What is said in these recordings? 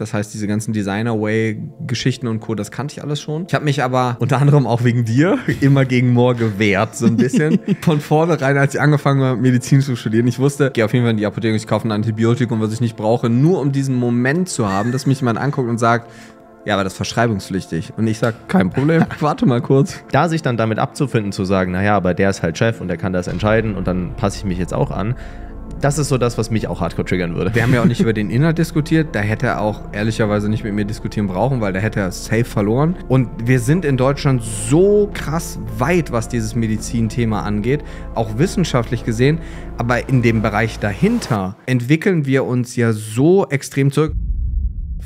Das heißt, diese ganzen Designer-Way-Geschichten und Co., das kannte ich alles schon. Ich habe mich aber unter anderem auch wegen dir immer gegen Moore gewehrt, so ein bisschen. Von vornherein, als ich angefangen habe, Medizin zu studieren, ich wusste, ich gehe auf jeden Fall in die Apotheke, und ich kaufe ein Antibiotikum, was ich nicht brauche, nur um diesen Moment zu haben, dass mich jemand anguckt und sagt, ja, aber das ist verschreibungspflichtig. Und ich sage, kein Problem, warte mal kurz. Da sich dann damit abzufinden, zu sagen, naja, aber der ist halt Chef und der kann das entscheiden und dann passe ich mich jetzt auch an, das ist so das, was mich auch hardcore triggern würde. Wir haben ja auch nicht über den Inhalt diskutiert. Da hätte er auch ehrlicherweise nicht mit mir diskutieren brauchen, weil da hätte er safe verloren. Und wir sind in Deutschland so krass weit, was dieses Medizinthema angeht, auch wissenschaftlich gesehen. Aber in dem Bereich dahinter entwickeln wir uns ja so extrem zurück.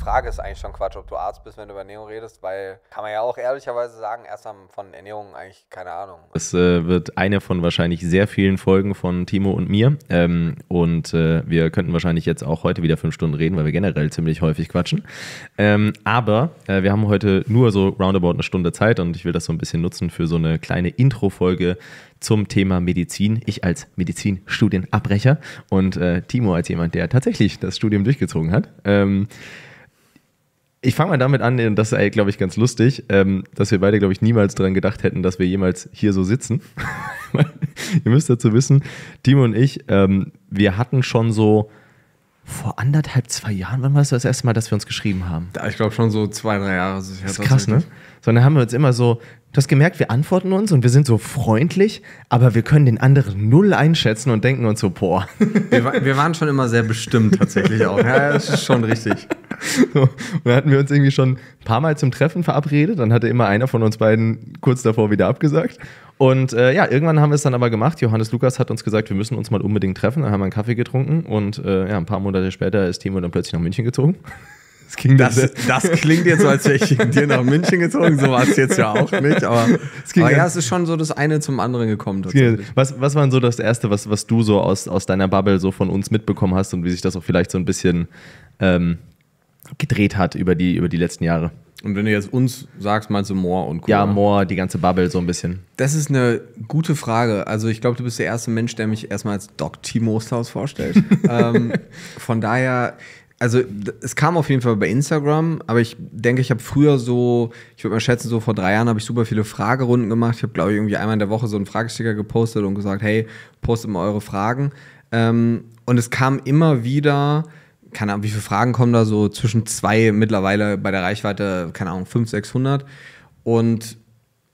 Frage ist eigentlich schon Quatsch, ob du Arzt bist, wenn du über Ernährung redest, weil kann man ja auch ehrlicherweise sagen, erst haben von Ernährung eigentlich keine Ahnung. Es äh, wird eine von wahrscheinlich sehr vielen Folgen von Timo und mir. Ähm, und äh, wir könnten wahrscheinlich jetzt auch heute wieder fünf Stunden reden, weil wir generell ziemlich häufig quatschen. Ähm, aber äh, wir haben heute nur so roundabout eine Stunde Zeit und ich will das so ein bisschen nutzen für so eine kleine Intro-Folge zum Thema Medizin. Ich als Medizinstudienabbrecher und äh, Timo als jemand, der tatsächlich das Studium durchgezogen hat. Ähm, ich fange mal damit an, und das ist, glaube ich, ganz lustig, ähm, dass wir beide, glaube ich, niemals daran gedacht hätten, dass wir jemals hier so sitzen. Ihr müsst dazu wissen, Timo und ich, ähm, wir hatten schon so vor anderthalb, zwei Jahren, wann war das das erste Mal, dass wir uns geschrieben haben? ich glaube schon so zwei, drei Jahre. Das ist, das ist krass, ne? Sondern haben wir uns immer so, Du hast gemerkt, wir antworten uns und wir sind so freundlich, aber wir können den anderen null einschätzen und denken uns so, boah. Wir, wir waren schon immer sehr bestimmt tatsächlich auch. Ja, das ist schon richtig. So, und dann hatten wir uns irgendwie schon ein paar Mal zum Treffen verabredet. Dann hatte immer einer von uns beiden kurz davor wieder abgesagt. Und äh, ja, irgendwann haben wir es dann aber gemacht. Johannes Lukas hat uns gesagt, wir müssen uns mal unbedingt treffen. Dann haben wir einen Kaffee getrunken und äh, ja, ein paar Monate später ist Timo dann plötzlich nach München gezogen. Das, ging das, das klingt jetzt so, als wäre ich mit dir nach München gezogen. So war es jetzt ja auch nicht. Aber, es aber ja, es ist schon so das eine zum anderen gekommen. Was, was war so das Erste, was, was du so aus, aus deiner Bubble so von uns mitbekommen hast und wie sich das auch vielleicht so ein bisschen ähm, gedreht hat über die, über die letzten Jahre? Und wenn du jetzt uns sagst, meinst du Moore und Cora? Ja, Moore, die ganze Bubble so ein bisschen. Das ist eine gute Frage. Also ich glaube, du bist der erste Mensch, der mich erstmal als Doc T. Mosthaus vorstellt. ähm, von daher, also es kam auf jeden Fall bei Instagram, aber ich denke, ich habe früher so, ich würde mal schätzen, so vor drei Jahren habe ich super viele Fragerunden gemacht. Ich habe, glaube ich, irgendwie einmal in der Woche so einen Fragesticker gepostet und gesagt, hey, postet mal eure Fragen. Ähm, und es kam immer wieder, keine Ahnung, wie viele Fragen kommen da so zwischen zwei mittlerweile bei der Reichweite, keine Ahnung, 500, 600. Und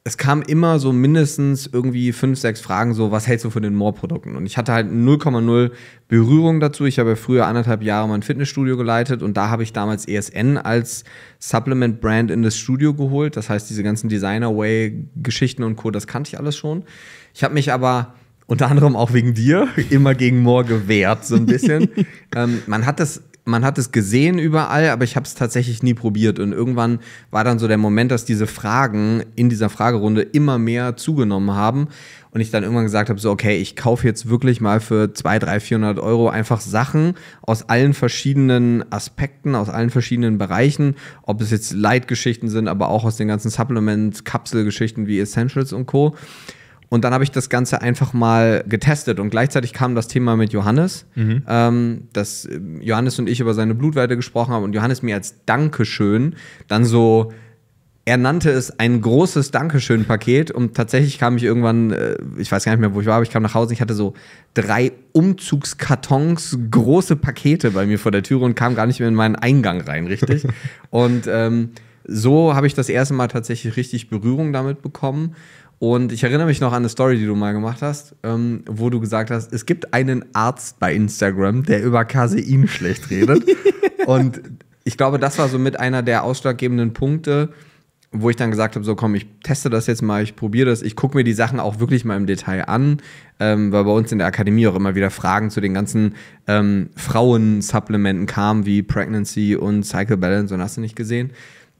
es kam immer so mindestens irgendwie fünf, sechs Fragen, so, was hältst du von den Moore-Produkten? Und ich hatte halt 0,0 Berührung dazu. Ich habe ja früher anderthalb Jahre mein Fitnessstudio geleitet und da habe ich damals ESN als Supplement-Brand in das Studio geholt. Das heißt, diese ganzen Designer-Way-Geschichten und Co., das kannte ich alles schon. Ich habe mich aber unter anderem auch wegen dir immer gegen Moore gewehrt, so ein bisschen. ähm, man hat das man hat es gesehen überall, aber ich habe es tatsächlich nie probiert. Und irgendwann war dann so der Moment, dass diese Fragen in dieser Fragerunde immer mehr zugenommen haben. Und ich dann irgendwann gesagt habe, so, okay, ich kaufe jetzt wirklich mal für 200, 300, 400 Euro einfach Sachen aus allen verschiedenen Aspekten, aus allen verschiedenen Bereichen. Ob es jetzt Leitgeschichten sind, aber auch aus den ganzen Supplements, Kapselgeschichten wie Essentials und Co. Und dann habe ich das Ganze einfach mal getestet. Und gleichzeitig kam das Thema mit Johannes, mhm. ähm, dass äh, Johannes und ich über seine Blutwerte gesprochen haben und Johannes mir als Dankeschön dann so er nannte es ein großes Dankeschön-Paket und tatsächlich kam ich irgendwann, äh, ich weiß gar nicht mehr, wo ich war, aber ich kam nach Hause und ich hatte so drei Umzugskartons, große Pakete bei mir vor der Tür und kam gar nicht mehr in meinen Eingang rein, richtig? und ähm, so habe ich das erste Mal tatsächlich richtig Berührung damit bekommen und ich erinnere mich noch an eine Story, die du mal gemacht hast, ähm, wo du gesagt hast, es gibt einen Arzt bei Instagram, der über Casein schlecht redet. und ich glaube, das war so mit einer der ausschlaggebenden Punkte, wo ich dann gesagt habe, so komm, ich teste das jetzt mal, ich probiere das, ich gucke mir die Sachen auch wirklich mal im Detail an, ähm, weil bei uns in der Akademie auch immer wieder Fragen zu den ganzen ähm, frauen kamen, wie Pregnancy und Cycle Balance und hast du nicht gesehen.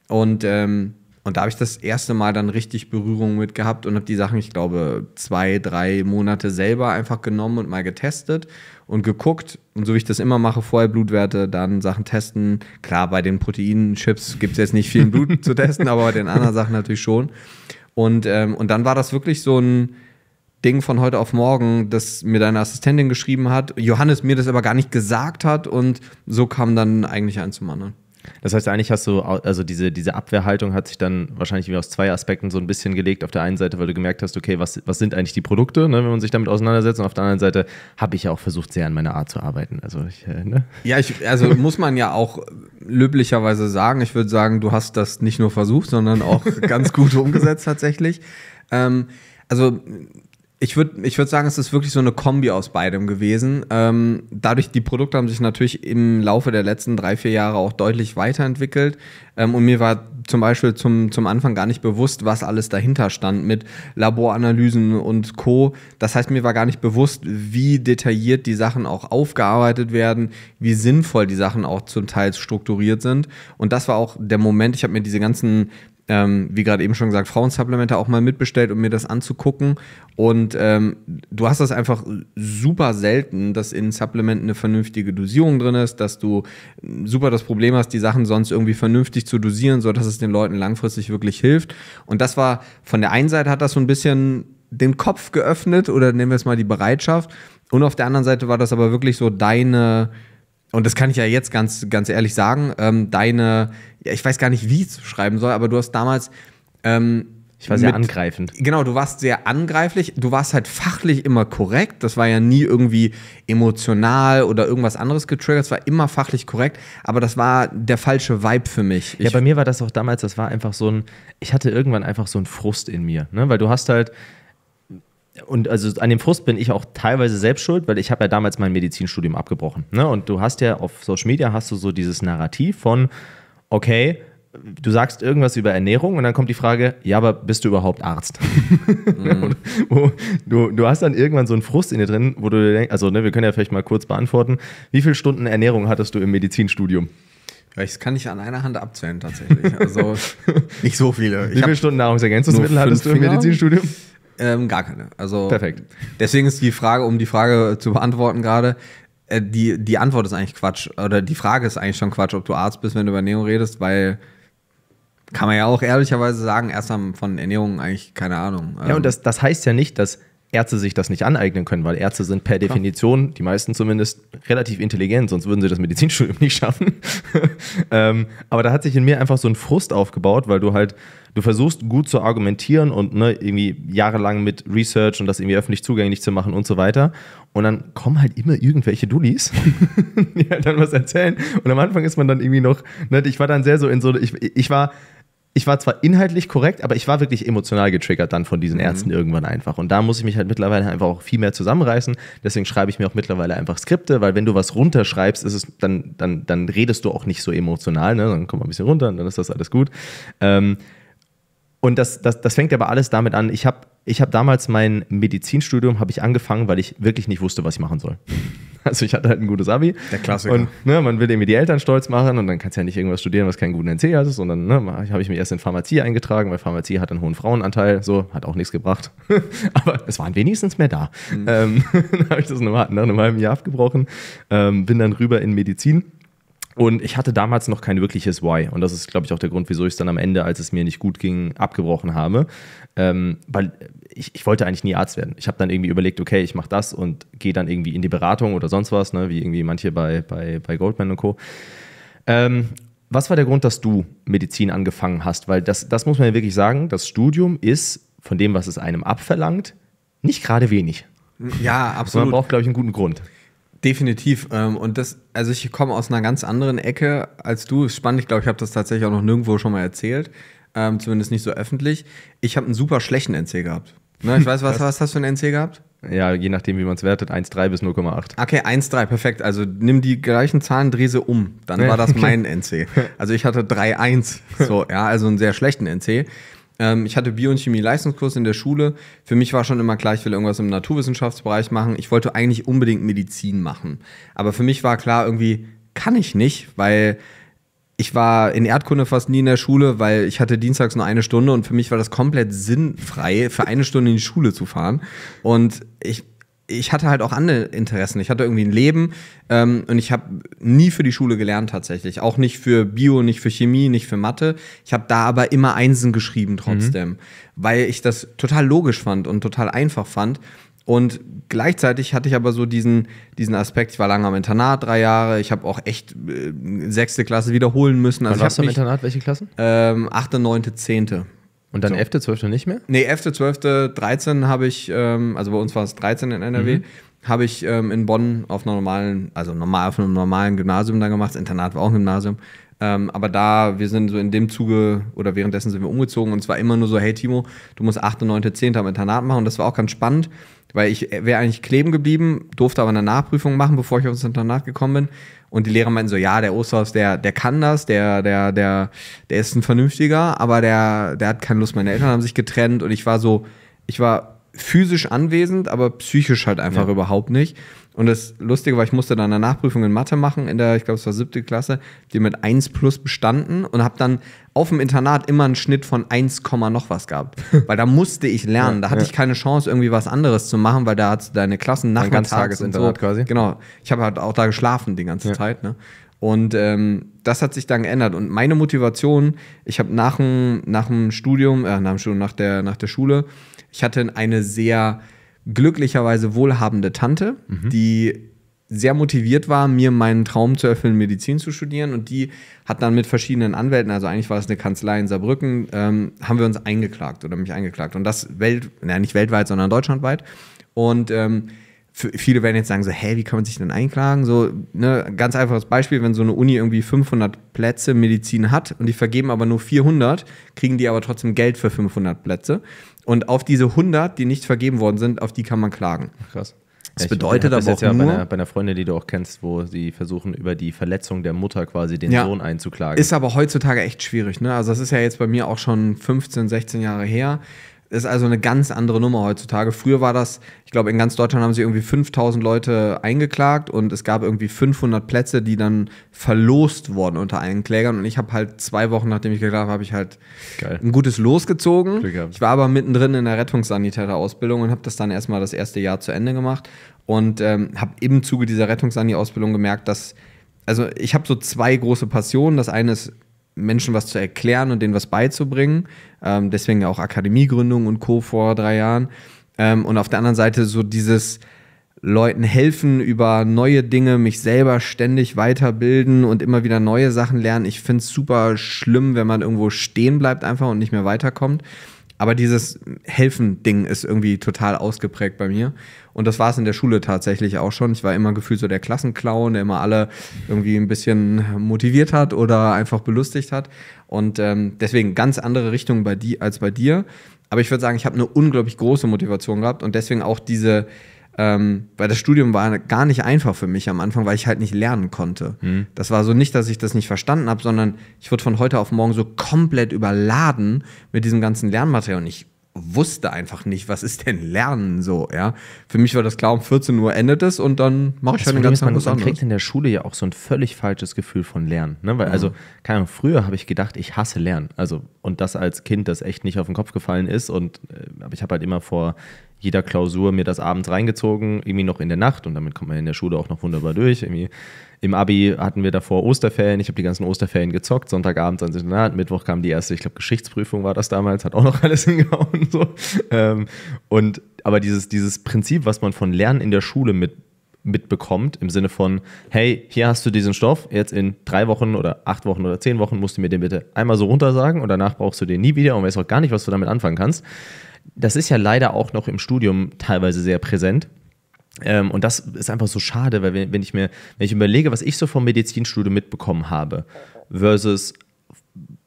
Und ähm, und da habe ich das erste Mal dann richtig Berührung mit gehabt und habe die Sachen, ich glaube, zwei, drei Monate selber einfach genommen und mal getestet und geguckt. Und so wie ich das immer mache, vorher Blutwerte, dann Sachen testen. Klar, bei den Proteinchips gibt es jetzt nicht viel Blut zu testen, aber bei den anderen Sachen natürlich schon. Und, ähm, und dann war das wirklich so ein Ding von heute auf morgen, das mir deine Assistentin geschrieben hat, Johannes mir das aber gar nicht gesagt hat und so kam dann eigentlich ein zum anderen. Das heißt, eigentlich hast du, also diese, diese Abwehrhaltung hat sich dann wahrscheinlich aus zwei Aspekten so ein bisschen gelegt. Auf der einen Seite, weil du gemerkt hast, okay, was, was sind eigentlich die Produkte, ne, wenn man sich damit auseinandersetzt. Und auf der anderen Seite habe ich ja auch versucht, sehr an meiner Art zu arbeiten. Also ich, äh, ne? Ja, ich, also muss man ja auch löblicherweise sagen, ich würde sagen, du hast das nicht nur versucht, sondern auch ganz gut umgesetzt tatsächlich. Ähm, also ich würde ich würd sagen, es ist wirklich so eine Kombi aus beidem gewesen. Ähm, dadurch, die Produkte haben sich natürlich im Laufe der letzten drei, vier Jahre auch deutlich weiterentwickelt. Ähm, und mir war zum Beispiel zum, zum Anfang gar nicht bewusst, was alles dahinter stand mit Laboranalysen und Co. Das heißt, mir war gar nicht bewusst, wie detailliert die Sachen auch aufgearbeitet werden, wie sinnvoll die Sachen auch zum Teil strukturiert sind. Und das war auch der Moment, ich habe mir diese ganzen ähm, wie gerade eben schon gesagt, Frauensupplemente auch mal mitbestellt, um mir das anzugucken. Und ähm, du hast das einfach super selten, dass in Supplementen eine vernünftige Dosierung drin ist, dass du super das Problem hast, die Sachen sonst irgendwie vernünftig zu dosieren, sodass es den Leuten langfristig wirklich hilft. Und das war, von der einen Seite hat das so ein bisschen den Kopf geöffnet oder nehmen wir es mal die Bereitschaft. Und auf der anderen Seite war das aber wirklich so deine, und das kann ich ja jetzt ganz, ganz ehrlich sagen, ähm, deine, ja, ich weiß gar nicht, wie ich es schreiben soll, aber du hast damals. Ähm, ich war sehr mit, angreifend. Genau, du warst sehr angreiflich. Du warst halt fachlich immer korrekt. Das war ja nie irgendwie emotional oder irgendwas anderes getriggert. Es war immer fachlich korrekt, aber das war der falsche Vibe für mich. Ich ja, bei mir war das auch damals, das war einfach so ein, ich hatte irgendwann einfach so einen Frust in mir, ne? weil du hast halt und also an dem Frust bin ich auch teilweise selbst schuld, weil ich habe ja damals mein Medizinstudium abgebrochen. Ne? Und du hast ja auf Social Media hast du so dieses Narrativ von, okay, du sagst irgendwas über Ernährung und dann kommt die Frage, ja, aber bist du überhaupt Arzt? Mhm. du, du, hast dann irgendwann so einen Frust in dir drin, wo du denkst, also ne, wir können ja vielleicht mal kurz beantworten, wie viele Stunden Ernährung hattest du im Medizinstudium? Ja, ich kann ich an einer Hand abzählen tatsächlich. Also nicht so viele. Ich wie viele Stunden Nahrungsergänzungsmittel hattest du im Finger? Medizinstudium? Ähm, gar keine. Also Perfekt. Deswegen ist die Frage, um die Frage zu beantworten gerade, äh, die, die Antwort ist eigentlich Quatsch. Oder die Frage ist eigentlich schon Quatsch, ob du Arzt bist, wenn du über Ernährung redest, weil kann man ja auch ehrlicherweise sagen, erst haben von Ernährung eigentlich keine Ahnung. Ja, und ähm, das, das heißt ja nicht, dass Ärzte sich das nicht aneignen können, weil Ärzte sind per Definition, die meisten zumindest, relativ intelligent, sonst würden sie das Medizinstudium nicht schaffen. ähm, aber da hat sich in mir einfach so ein Frust aufgebaut, weil du halt, du versuchst gut zu argumentieren und ne, irgendwie jahrelang mit Research und das irgendwie öffentlich zugänglich zu machen und so weiter. Und dann kommen halt immer irgendwelche Dullis, die halt dann was erzählen. Und am Anfang ist man dann irgendwie noch, ne, ich war dann sehr so in so, ich, ich war ich war zwar inhaltlich korrekt, aber ich war wirklich emotional getriggert dann von diesen mhm. Ärzten mhm. irgendwann einfach. Und da muss ich mich halt mittlerweile einfach auch viel mehr zusammenreißen. Deswegen schreibe ich mir auch mittlerweile einfach Skripte, weil wenn du was runterschreibst, ist es, dann, dann, dann redest du auch nicht so emotional, ne? Dann komm mal ein bisschen runter und dann ist das alles gut. Ähm, und das, das, das fängt aber alles damit an. Ich habe ich hab damals mein Medizinstudium hab ich angefangen, weil ich wirklich nicht wusste, was ich machen soll. Also ich hatte halt ein gutes Abi. Der Klassiker. Und ne, man will irgendwie die Eltern stolz machen und dann kannst du ja nicht irgendwas studieren, was keinen guten NC hat. Und dann ne, habe ich mich erst in Pharmazie eingetragen, weil Pharmazie hat einen hohen Frauenanteil. So, hat auch nichts gebracht. aber es waren wenigstens mehr da. Mhm. Ähm, dann habe ich das nach einem halben Jahr abgebrochen. Ähm, bin dann rüber in Medizin und ich hatte damals noch kein wirkliches Why. Und das ist, glaube ich, auch der Grund, wieso ich es dann am Ende, als es mir nicht gut ging, abgebrochen habe. Ähm, weil ich, ich, wollte eigentlich nie Arzt werden. Ich habe dann irgendwie überlegt, okay, ich mache das und gehe dann irgendwie in die Beratung oder sonst was, ne? wie irgendwie manche bei, bei, bei Goldman und Co. Ähm, was war der Grund, dass du Medizin angefangen hast? Weil das, das muss man ja wirklich sagen, das Studium ist von dem, was es einem abverlangt, nicht gerade wenig. Ja, also absolut. Man braucht, glaube ich, einen guten Grund. Definitiv. Ähm, und das, also ich komme aus einer ganz anderen Ecke als du. Ist spannend, ich glaube, ich habe das tatsächlich auch noch nirgendwo schon mal erzählt. Ähm, zumindest nicht so öffentlich. Ich habe einen super schlechten NC gehabt. Ne, ich weiß, was, was hast du für einen NC gehabt? Ja, je nachdem, wie man es wertet, 1,3 bis 0,8. Okay, 1,3, perfekt. Also nimm die gleichen Zahlen, dreh sie um. Dann war das mein NC. Also ich hatte 3,1. So, ja, also einen sehr schlechten NC. Ähm, ich hatte Bio- und Chemie-Leistungskurs in der Schule. Für mich war schon immer klar, ich will irgendwas im Naturwissenschaftsbereich machen. Ich wollte eigentlich unbedingt Medizin machen. Aber für mich war klar, irgendwie kann ich nicht, weil ich war in Erdkunde fast nie in der Schule, weil ich hatte dienstags nur eine Stunde und für mich war das komplett sinnfrei, für eine Stunde in die Schule zu fahren. Und ich ich hatte halt auch andere Interessen. Ich hatte irgendwie ein Leben ähm, und ich habe nie für die Schule gelernt tatsächlich. Auch nicht für Bio, nicht für Chemie, nicht für Mathe. Ich habe da aber immer Einsen geschrieben trotzdem, mhm. weil ich das total logisch fand und total einfach fand. Und gleichzeitig hatte ich aber so diesen, diesen Aspekt, ich war lange am Internat, drei Jahre, ich habe auch echt äh, sechste Klasse wiederholen müssen. Also warst du am Internat, welche Klassen? Ähm, achte, neunte, zehnte. Und dann so. 11., nicht mehr? Nee, 11.12.13 13 habe ich, ähm, also bei uns war es 13 in NRW, mhm. habe ich ähm, in Bonn auf einer normalen, also normal, auf einem normalen Gymnasium dann gemacht. Das Internat war auch ein Gymnasium. Ähm, aber da, wir sind so in dem Zuge oder währenddessen sind wir umgezogen und es war immer nur so, hey Timo, du musst 8., 9., 10. am Internat machen. Und das war auch ganz spannend, weil ich äh, wäre eigentlich kleben geblieben, durfte aber eine Nachprüfung machen, bevor ich aufs Internat gekommen bin. Und die Lehrer meinten so, ja, der Osterhaus, der, der kann das, der, der, der, der ist ein Vernünftiger, aber der, der hat keine Lust. Meine Eltern haben sich getrennt und ich war so, ich war physisch anwesend, aber psychisch halt einfach ja. überhaupt nicht. Und das Lustige war, ich musste dann eine Nachprüfung in Mathe machen, in der, ich glaube, es war siebte Klasse, die mit 1 plus bestanden und habe dann auf dem Internat immer einen Schnitt von 1, noch was gehabt. Weil da musste ich lernen. Da hatte ja. ich keine Chance, irgendwie was anderes zu machen, weil da hat deine Klassen nachmittags und so. quasi. Genau. Ich habe halt auch da geschlafen die ganze ja. Zeit. Ne? Und ähm, das hat sich dann geändert. Und meine Motivation, ich habe nach dem, nach dem Studium, äh, nach dem Studium, nach der, nach der Schule, ich hatte eine sehr glücklicherweise wohlhabende Tante, mhm. die sehr motiviert war, mir meinen Traum zu erfüllen, Medizin zu studieren. Und die hat dann mit verschiedenen Anwälten, also eigentlich war es eine Kanzlei in Saarbrücken, ähm, haben wir uns eingeklagt oder mich eingeklagt. Und das welt, naja, nicht weltweit, sondern deutschlandweit. Und ähm, für, viele werden jetzt sagen so, hä, wie kann man sich denn einklagen? So, ne, ganz einfaches Beispiel, wenn so eine Uni irgendwie 500 Plätze Medizin hat und die vergeben aber nur 400, kriegen die aber trotzdem Geld für 500 Plätze. Und auf diese 100, die nicht vergeben worden sind, auf die kann man klagen. Krass. Das ich bedeutet aber das auch ja nur, bei, einer, bei einer Freundin, die du auch kennst, wo sie versuchen, über die Verletzung der Mutter quasi den ja, Sohn einzuklagen. Ist aber heutzutage echt schwierig. Ne? Also das ist ja jetzt bei mir auch schon 15, 16 Jahre her. Ist also eine ganz andere Nummer heutzutage. Früher war das, ich glaube, in ganz Deutschland haben sie irgendwie 5000 Leute eingeklagt und es gab irgendwie 500 Plätze, die dann verlost wurden unter allen Klägern. Und ich habe halt zwei Wochen, nachdem ich geklagt habe, habe ich halt Geil. ein gutes Los gezogen. Ich war aber mittendrin in der Rettungssanitäter-Ausbildung und habe das dann erstmal das erste Jahr zu Ende gemacht und ähm, habe im Zuge dieser Rettungssani-Ausbildung gemerkt, dass, also ich habe so zwei große Passionen. Das eine ist Menschen was zu erklären und denen was beizubringen. Ähm, deswegen auch Akademiegründung und Co. vor drei Jahren. Ähm, und auf der anderen Seite so dieses Leuten helfen über neue Dinge, mich selber ständig weiterbilden und immer wieder neue Sachen lernen. Ich finde es super schlimm, wenn man irgendwo stehen bleibt einfach und nicht mehr weiterkommt. Aber dieses Helfen-Ding ist irgendwie total ausgeprägt bei mir. Und das war es in der Schule tatsächlich auch schon. Ich war immer gefühlt so der Klassenclown, der immer alle irgendwie ein bisschen motiviert hat oder einfach belustigt hat. Und ähm, deswegen ganz andere Richtung bei die, als bei dir. Aber ich würde sagen, ich habe eine unglaublich große Motivation gehabt und deswegen auch diese ähm, weil das Studium war gar nicht einfach für mich am Anfang, weil ich halt nicht lernen konnte. Mhm. Das war so nicht, dass ich das nicht verstanden habe, sondern ich wurde von heute auf morgen so komplett überladen mit diesem ganzen Lernmaterial und ich wusste einfach nicht, was ist denn Lernen so, ja. Für mich war das klar, um 14 Uhr endet es und dann mache ich halt den ganzen Tag was anderes. Man kriegt in der Schule ja auch so ein völlig falsches Gefühl von Lernen, ne? weil also, mhm. also, keine Ahnung, früher habe ich gedacht, ich hasse Lernen, also und das als Kind, das echt nicht auf den Kopf gefallen ist und äh, ich habe halt immer vor jeder Klausur mir das abends reingezogen, irgendwie noch in der Nacht und damit kommt man in der Schule auch noch wunderbar durch. Irgendwie Im Abi hatten wir davor Osterferien, ich habe die ganzen Osterferien gezockt, Sonntagabend ans Mittwoch kam die erste, ich glaube Geschichtsprüfung war das damals, hat auch noch alles hingehauen. So. Ähm, und aber dieses, dieses Prinzip, was man von Lernen in der Schule mit mitbekommt, im Sinne von, hey, hier hast du diesen Stoff, jetzt in drei Wochen oder acht Wochen oder zehn Wochen musst du mir den bitte einmal so runtersagen und danach brauchst du den nie wieder und weißt auch gar nicht, was du damit anfangen kannst das ist ja leider auch noch im Studium teilweise sehr präsent. Ähm, und das ist einfach so schade, weil wenn, wenn, ich mir, wenn ich überlege, was ich so vom Medizinstudium mitbekommen habe, versus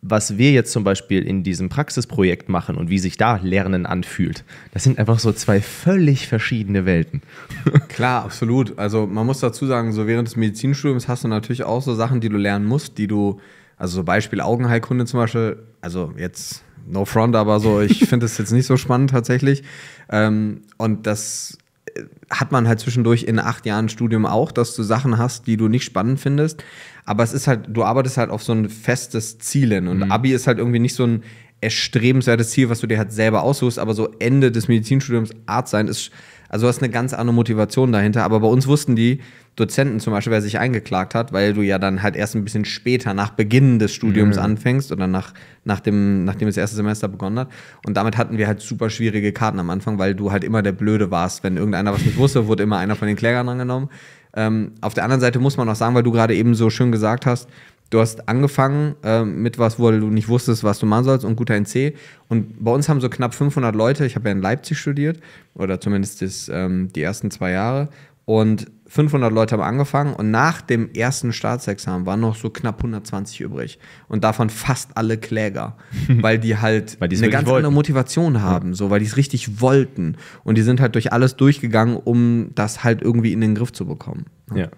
was wir jetzt zum Beispiel in diesem Praxisprojekt machen und wie sich da Lernen anfühlt, das sind einfach so zwei völlig verschiedene Welten. Klar, absolut. Also man muss dazu sagen, so während des Medizinstudiums hast du natürlich auch so Sachen, die du lernen musst, die du, also so Beispiel Augenheilkunde zum Beispiel, also jetzt no front, aber so, ich finde es jetzt nicht so spannend tatsächlich. Ähm, und das äh, hat man halt zwischendurch in acht Jahren Studium auch, dass du Sachen hast, die du nicht spannend findest. Aber es ist halt, du arbeitest halt auf so ein festes Ziel hin. Und mhm. Abi ist halt irgendwie nicht so ein erstrebenswertes Ziel, was du dir halt selber aussuchst. Aber so Ende des Medizinstudiums Arzt sein ist, also du hast eine ganz andere Motivation dahinter. Aber bei uns wussten die, Dozenten zum Beispiel, wer sich eingeklagt hat, weil du ja dann halt erst ein bisschen später nach Beginn des Studiums mhm. anfängst oder nach, nach dem, nachdem das erste Semester begonnen hat. Und damit hatten wir halt super schwierige Karten am Anfang, weil du halt immer der Blöde warst. Wenn irgendeiner was nicht wusste, wurde immer einer von den Klägern angenommen. Ähm, auf der anderen Seite muss man auch sagen, weil du gerade eben so schön gesagt hast, du hast angefangen äh, mit was, wo du nicht wusstest, was du machen sollst und guter NC. Und bei uns haben so knapp 500 Leute, ich habe ja in Leipzig studiert oder zumindest das, ähm, die ersten zwei Jahre. Und 500 Leute haben angefangen und nach dem ersten Staatsexamen waren noch so knapp 120 übrig. Und davon fast alle Kläger, weil die halt weil eine ganz wollten. andere Motivation haben, ja. so, weil die es richtig wollten. Und die sind halt durch alles durchgegangen, um das halt irgendwie in den Griff zu bekommen. ja. ja.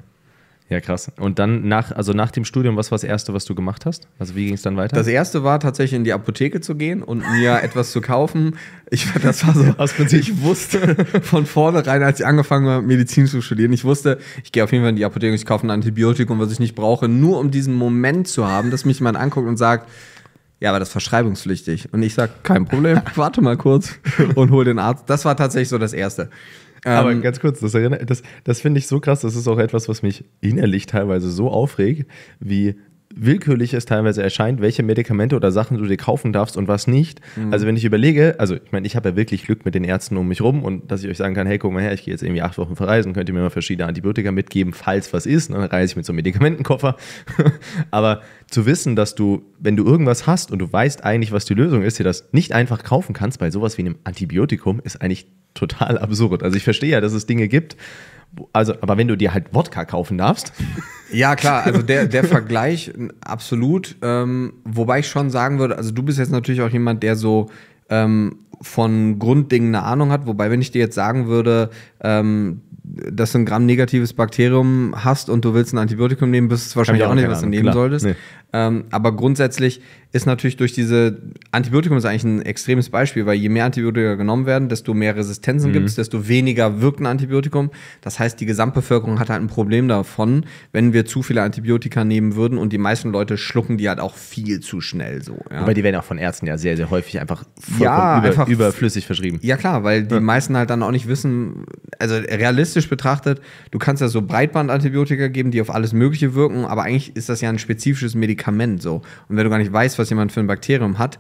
Ja, krass. Und dann nach, also nach dem Studium, was war das Erste, was du gemacht hast? Also wie ging es dann weiter? Das Erste war tatsächlich in die Apotheke zu gehen und mir etwas zu kaufen. Ich, das war so, Aus Prinzip. ich wusste von vornherein, als ich angefangen habe, Medizin zu studieren, ich wusste, ich gehe auf jeden Fall in die Apotheke, und ich kaufe ein Antibiotikum, was ich nicht brauche, nur um diesen Moment zu haben, dass mich jemand anguckt und sagt, ja, aber das ist verschreibungspflichtig. Und ich sage, kein Problem, warte mal kurz und hol den Arzt. Das war tatsächlich so das Erste. Aber ähm, ganz kurz, das, das, das finde ich so krass. Das ist auch etwas, was mich innerlich teilweise so aufregt, wie willkürlich es teilweise erscheint, welche Medikamente oder Sachen du dir kaufen darfst und was nicht. Mhm. Also wenn ich überlege, also ich meine, ich habe ja wirklich Glück mit den Ärzten um mich rum und dass ich euch sagen kann, hey, guck mal her, ich gehe jetzt irgendwie acht Wochen verreisen, könnt ihr mir mal verschiedene Antibiotika mitgeben, falls was ist. Und ne, dann reise ich mit so einem Medikamentenkoffer. Aber zu wissen, dass du, wenn du irgendwas hast und du weißt eigentlich, was die Lösung ist, dir das nicht einfach kaufen kannst, bei sowas wie einem Antibiotikum, ist eigentlich total absurd. Also ich verstehe ja, dass es Dinge gibt. Also, aber wenn du dir halt Wodka kaufen darfst. Ja, klar, also der, der Vergleich absolut. Ähm, wobei ich schon sagen würde, also du bist jetzt natürlich auch jemand, der so ähm, von Grunddingen eine Ahnung hat. Wobei, wenn ich dir jetzt sagen würde, ähm, dass du ein Gramm negatives Bakterium hast und du willst ein Antibiotikum nehmen, bist du wahrscheinlich auch, nicht, was du nehmen Klar. solltest. Nee. Ähm, aber grundsätzlich ist natürlich durch diese Antibiotikum ist eigentlich ein extremes Beispiel, weil je mehr Antibiotika genommen werden, desto mehr Resistenzen mhm. gibt es, desto weniger wirkt ein Antibiotikum. Das heißt, die Gesamtbevölkerung hat halt ein Problem davon, wenn wir zu viele Antibiotika nehmen würden und die meisten Leute schlucken die halt auch viel zu schnell so. Ja. die werden auch von Ärzten ja sehr, sehr häufig einfach, ja, über, einfach überflüssig verschrieben. Ja klar, weil die ja. meisten halt dann auch nicht wissen, also realistisch betrachtet, du kannst ja so Breitbandantibiotika geben, die auf alles Mögliche wirken, aber eigentlich ist das ja ein spezifisches Medikament so. Und wenn du gar nicht weißt, was jemand für ein Bakterium hat,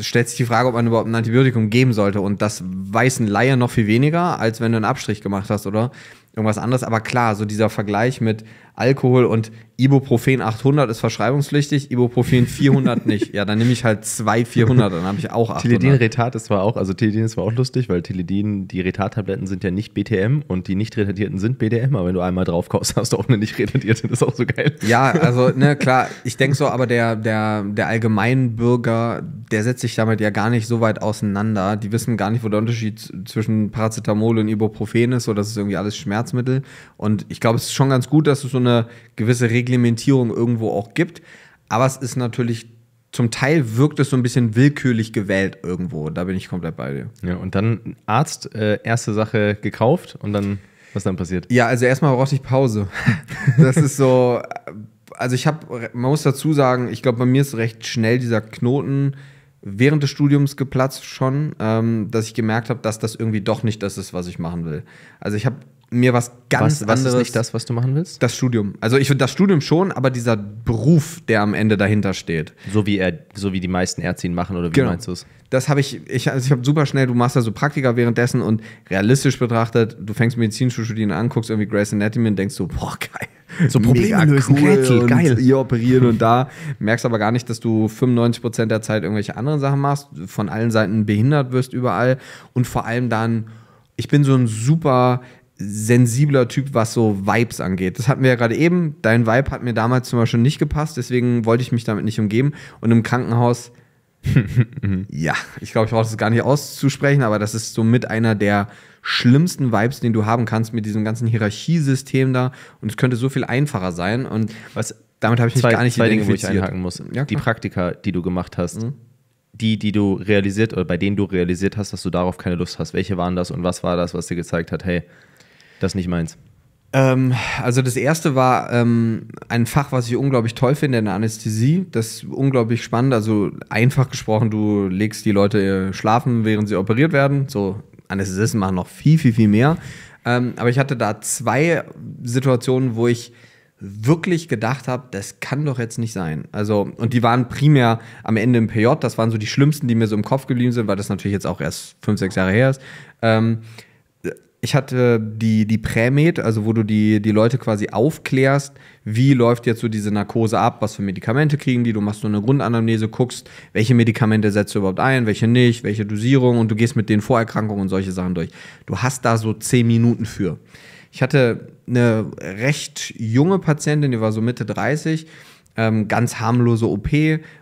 stellt sich die Frage, ob man überhaupt ein Antibiotikum geben sollte. Und das weiß ein Laie noch viel weniger, als wenn du einen Abstrich gemacht hast oder irgendwas anderes. Aber klar, so dieser Vergleich mit Alkohol und Ibuprofen 800 ist verschreibungspflichtig, Ibuprofen 400 nicht. Ja, dann nehme ich halt zwei 400, dann habe ich auch 800. teledin Retard ist zwar auch, also Teledin ist zwar auch lustig, weil Teledin, die retard tabletten sind ja nicht BTM und die nicht retardierten sind BDM, aber wenn du einmal drauf kaufst, hast du auch eine nicht retardierte, das ist auch so geil. Ja, also, ne, klar, ich denke so, aber der, der, der Allgemeinbürger, der setzt sich damit ja gar nicht so weit auseinander. Die wissen gar nicht, wo der Unterschied zwischen Paracetamol und Ibuprofen ist, so das ist irgendwie alles Schmerzmittel und ich glaube, es ist schon ganz gut, dass du so eine eine gewisse Reglementierung irgendwo auch gibt. Aber es ist natürlich zum Teil wirkt es so ein bisschen willkürlich gewählt irgendwo. Da bin ich komplett bei dir. Ja, und dann Arzt, äh, erste Sache gekauft und dann, was dann passiert? Ja, also erstmal brauchte ich Pause. Das ist so, also ich habe, man muss dazu sagen, ich glaube, bei mir ist recht schnell dieser Knoten während des Studiums geplatzt schon, ähm, dass ich gemerkt habe, dass das irgendwie doch nicht das ist, was ich machen will. Also ich habe mir was ganz was, was anderes. Was ist nicht das, was du machen willst? Das Studium. Also ich finde das Studium schon, aber dieser Beruf, der am Ende dahinter steht. So wie er, so wie die meisten Ärzte ihn machen oder wie genau. meinst du es? Das habe ich, ich, also ich habe super schnell, du machst ja so Praktika währenddessen und realistisch betrachtet, du fängst Medizin zu studieren an, guckst irgendwie Grace Anatomy und denkst so, boah, geil. So Probleme Mega lösen, cool Rätsel, und geil. Hier operieren und da. Merkst aber gar nicht, dass du 95% der Zeit irgendwelche anderen Sachen machst, von allen Seiten behindert wirst überall und vor allem dann ich bin so ein super sensibler Typ, was so Vibes angeht. Das hatten wir ja gerade eben. Dein Vibe hat mir damals zum Beispiel nicht gepasst, deswegen wollte ich mich damit nicht umgeben. Und im Krankenhaus, ja, ich glaube, ich brauche das gar nicht auszusprechen, aber das ist so mit einer der schlimmsten Vibes, den du haben kannst mit diesem ganzen Hierarchiesystem da. Und es könnte so viel einfacher sein. Und was, damit habe ich zwei, mich gar nicht zwei Dinge, wo ich einhaken muss. Ja, die Praktika, die du gemacht hast, mhm. die, die du realisiert oder bei denen du realisiert hast, dass du darauf keine Lust hast. Welche waren das und was war das, was dir gezeigt hat, hey, das ist nicht meins. Ähm, also das erste war ähm, ein Fach, was ich unglaublich toll finde in der Anästhesie. Das ist unglaublich spannend. Also einfach gesprochen, du legst die Leute äh, schlafen, während sie operiert werden. So Anästhesisten machen noch viel, viel, viel mehr. Ähm, aber ich hatte da zwei Situationen, wo ich wirklich gedacht habe, das kann doch jetzt nicht sein. Also, und die waren primär am Ende im PJ, das waren so die schlimmsten, die mir so im Kopf geblieben sind, weil das natürlich jetzt auch erst fünf, sechs Jahre her ist. Ähm, ich hatte die, die Prämed, also wo du die, die Leute quasi aufklärst, wie läuft jetzt so diese Narkose ab, was für Medikamente kriegen die, du machst so eine Grundanamnese, guckst, welche Medikamente setzt du überhaupt ein, welche nicht, welche Dosierung und du gehst mit den Vorerkrankungen und solche Sachen durch. Du hast da so zehn Minuten für. Ich hatte eine recht junge Patientin, die war so Mitte 30, ähm, ganz harmlose OP,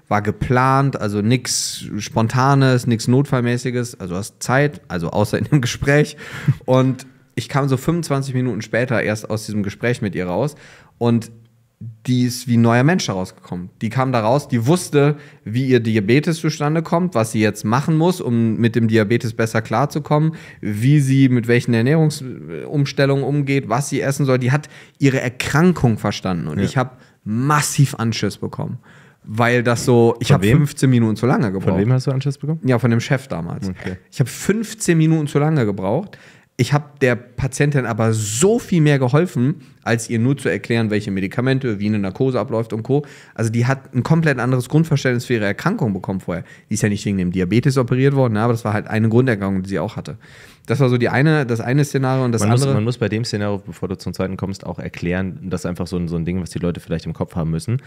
war geplant, also nichts Spontanes, nichts Notfallmäßiges, also hast Zeit, also außer in dem Gespräch. Und ich kam so 25 Minuten später erst aus diesem Gespräch mit ihr raus und die ist wie ein neuer Mensch herausgekommen. Die kam da raus, die wusste, wie ihr Diabetes zustande kommt, was sie jetzt machen muss, um mit dem Diabetes besser klarzukommen, wie sie mit welchen Ernährungsumstellungen umgeht, was sie essen soll. Die hat ihre Erkrankung verstanden. Und ja. ich habe massiv Anschiss bekommen. Weil das so, ich habe 15 Minuten zu lange gebraucht. Von wem hast du Anschiss bekommen? Ja, von dem Chef damals. Okay. Ich habe 15 Minuten zu lange gebraucht ich habe der Patientin aber so viel mehr geholfen, als ihr nur zu erklären, welche Medikamente, wie eine Narkose abläuft und Co. Also die hat ein komplett anderes Grundverständnis für ihre Erkrankung bekommen vorher. Die ist ja nicht wegen dem Diabetes operiert worden, ne, aber das war halt eine Grunderkrankung, die sie auch hatte. Das war so die eine, das eine Szenario und das man andere. Muss, man muss bei dem Szenario, bevor du zum zweiten kommst, auch erklären, das ist einfach so ein, so ein Ding, was die Leute vielleicht im Kopf haben müssen.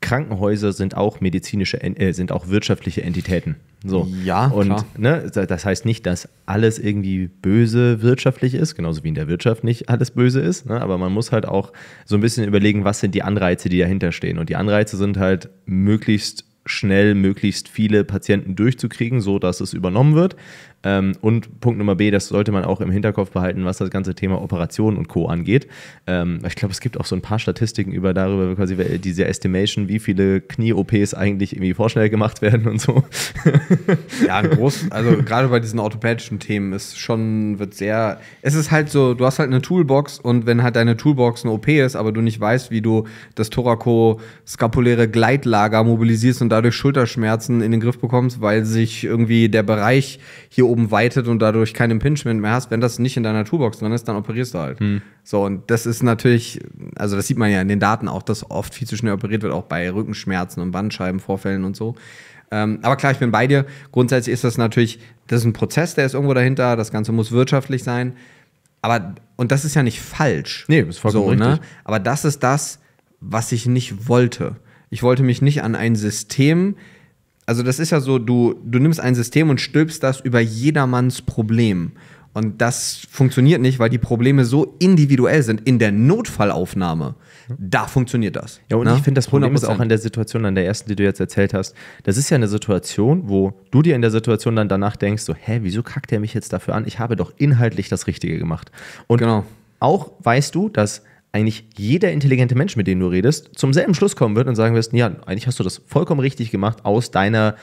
Krankenhäuser sind auch medizinische, äh, sind auch wirtschaftliche Entitäten. So. Ja, Und klar. Ne, das heißt nicht, dass alles irgendwie böse wirtschaftlich ist, genauso wie in der Wirtschaft nicht alles böse ist. Ne? Aber man muss halt auch so ein bisschen überlegen, was sind die Anreize, die dahinter stehen. Und die Anreize sind halt möglichst schnell möglichst viele Patienten durchzukriegen, so dass es übernommen wird. Ähm, und Punkt Nummer B, das sollte man auch im Hinterkopf behalten, was das ganze Thema Operationen und Co. angeht. Ähm, ich glaube, es gibt auch so ein paar Statistiken über darüber, quasi äh, diese Estimation, wie viele Knie-OPs eigentlich irgendwie vorschnell gemacht werden und so. ja, groß, also gerade bei diesen orthopädischen Themen ist schon, wird sehr, es ist halt so, du hast halt eine Toolbox und wenn halt deine Toolbox eine OP ist, aber du nicht weißt, wie du das thoraco-skapuläre Gleitlager mobilisierst und da dadurch Schulterschmerzen in den Griff bekommst, weil sich irgendwie der Bereich hier oben weitet und dadurch kein Impingement mehr hast. Wenn das nicht in deiner Toolbox drin ist, dann operierst du halt. Hm. So, und das ist natürlich, also das sieht man ja in den Daten auch, dass oft viel zu schnell operiert wird, auch bei Rückenschmerzen und Bandscheibenvorfällen und so. Ähm, aber klar, ich bin bei dir. Grundsätzlich ist das natürlich, das ist ein Prozess, der ist irgendwo dahinter. Das Ganze muss wirtschaftlich sein. Aber, und das ist ja nicht falsch. Nee, das ist vollkommen so, ne? richtig. Aber das ist das, was ich nicht wollte. Ich wollte mich nicht an ein System also das ist ja so, du, du nimmst ein System und stülpst das über jedermanns Problem. Und das funktioniert nicht, weil die Probleme so individuell sind. In der Notfallaufnahme, da funktioniert das. Ja, und ne? ich finde, das Problem 100%. ist auch an der Situation, an der ersten, die du jetzt erzählt hast. Das ist ja eine Situation, wo du dir in der Situation dann danach denkst, so, hä, wieso kackt er mich jetzt dafür an? Ich habe doch inhaltlich das Richtige gemacht. Und genau. auch weißt du, dass eigentlich jeder intelligente Mensch, mit dem du redest, zum selben Schluss kommen wird und sagen wirst, ja, eigentlich hast du das vollkommen richtig gemacht aus deiner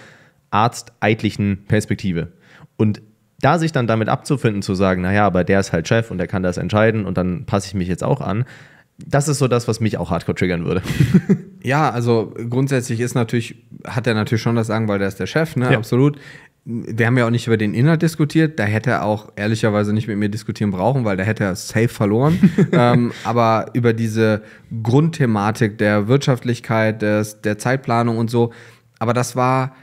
arzteidlichen Perspektive. Und da sich dann damit abzufinden, zu sagen, naja, aber der ist halt Chef und der kann das entscheiden und dann passe ich mich jetzt auch an, das ist so das, was mich auch hardcore triggern würde. ja, also grundsätzlich ist natürlich, hat er natürlich schon das Sagen, weil der ist der Chef, ne? Ja. Absolut wir haben ja auch nicht über den Inhalt diskutiert. Da hätte er auch ehrlicherweise nicht mit mir diskutieren brauchen, weil da hätte er safe verloren. ähm, aber über diese Grundthematik der Wirtschaftlichkeit, des, der Zeitplanung und so. Aber das war,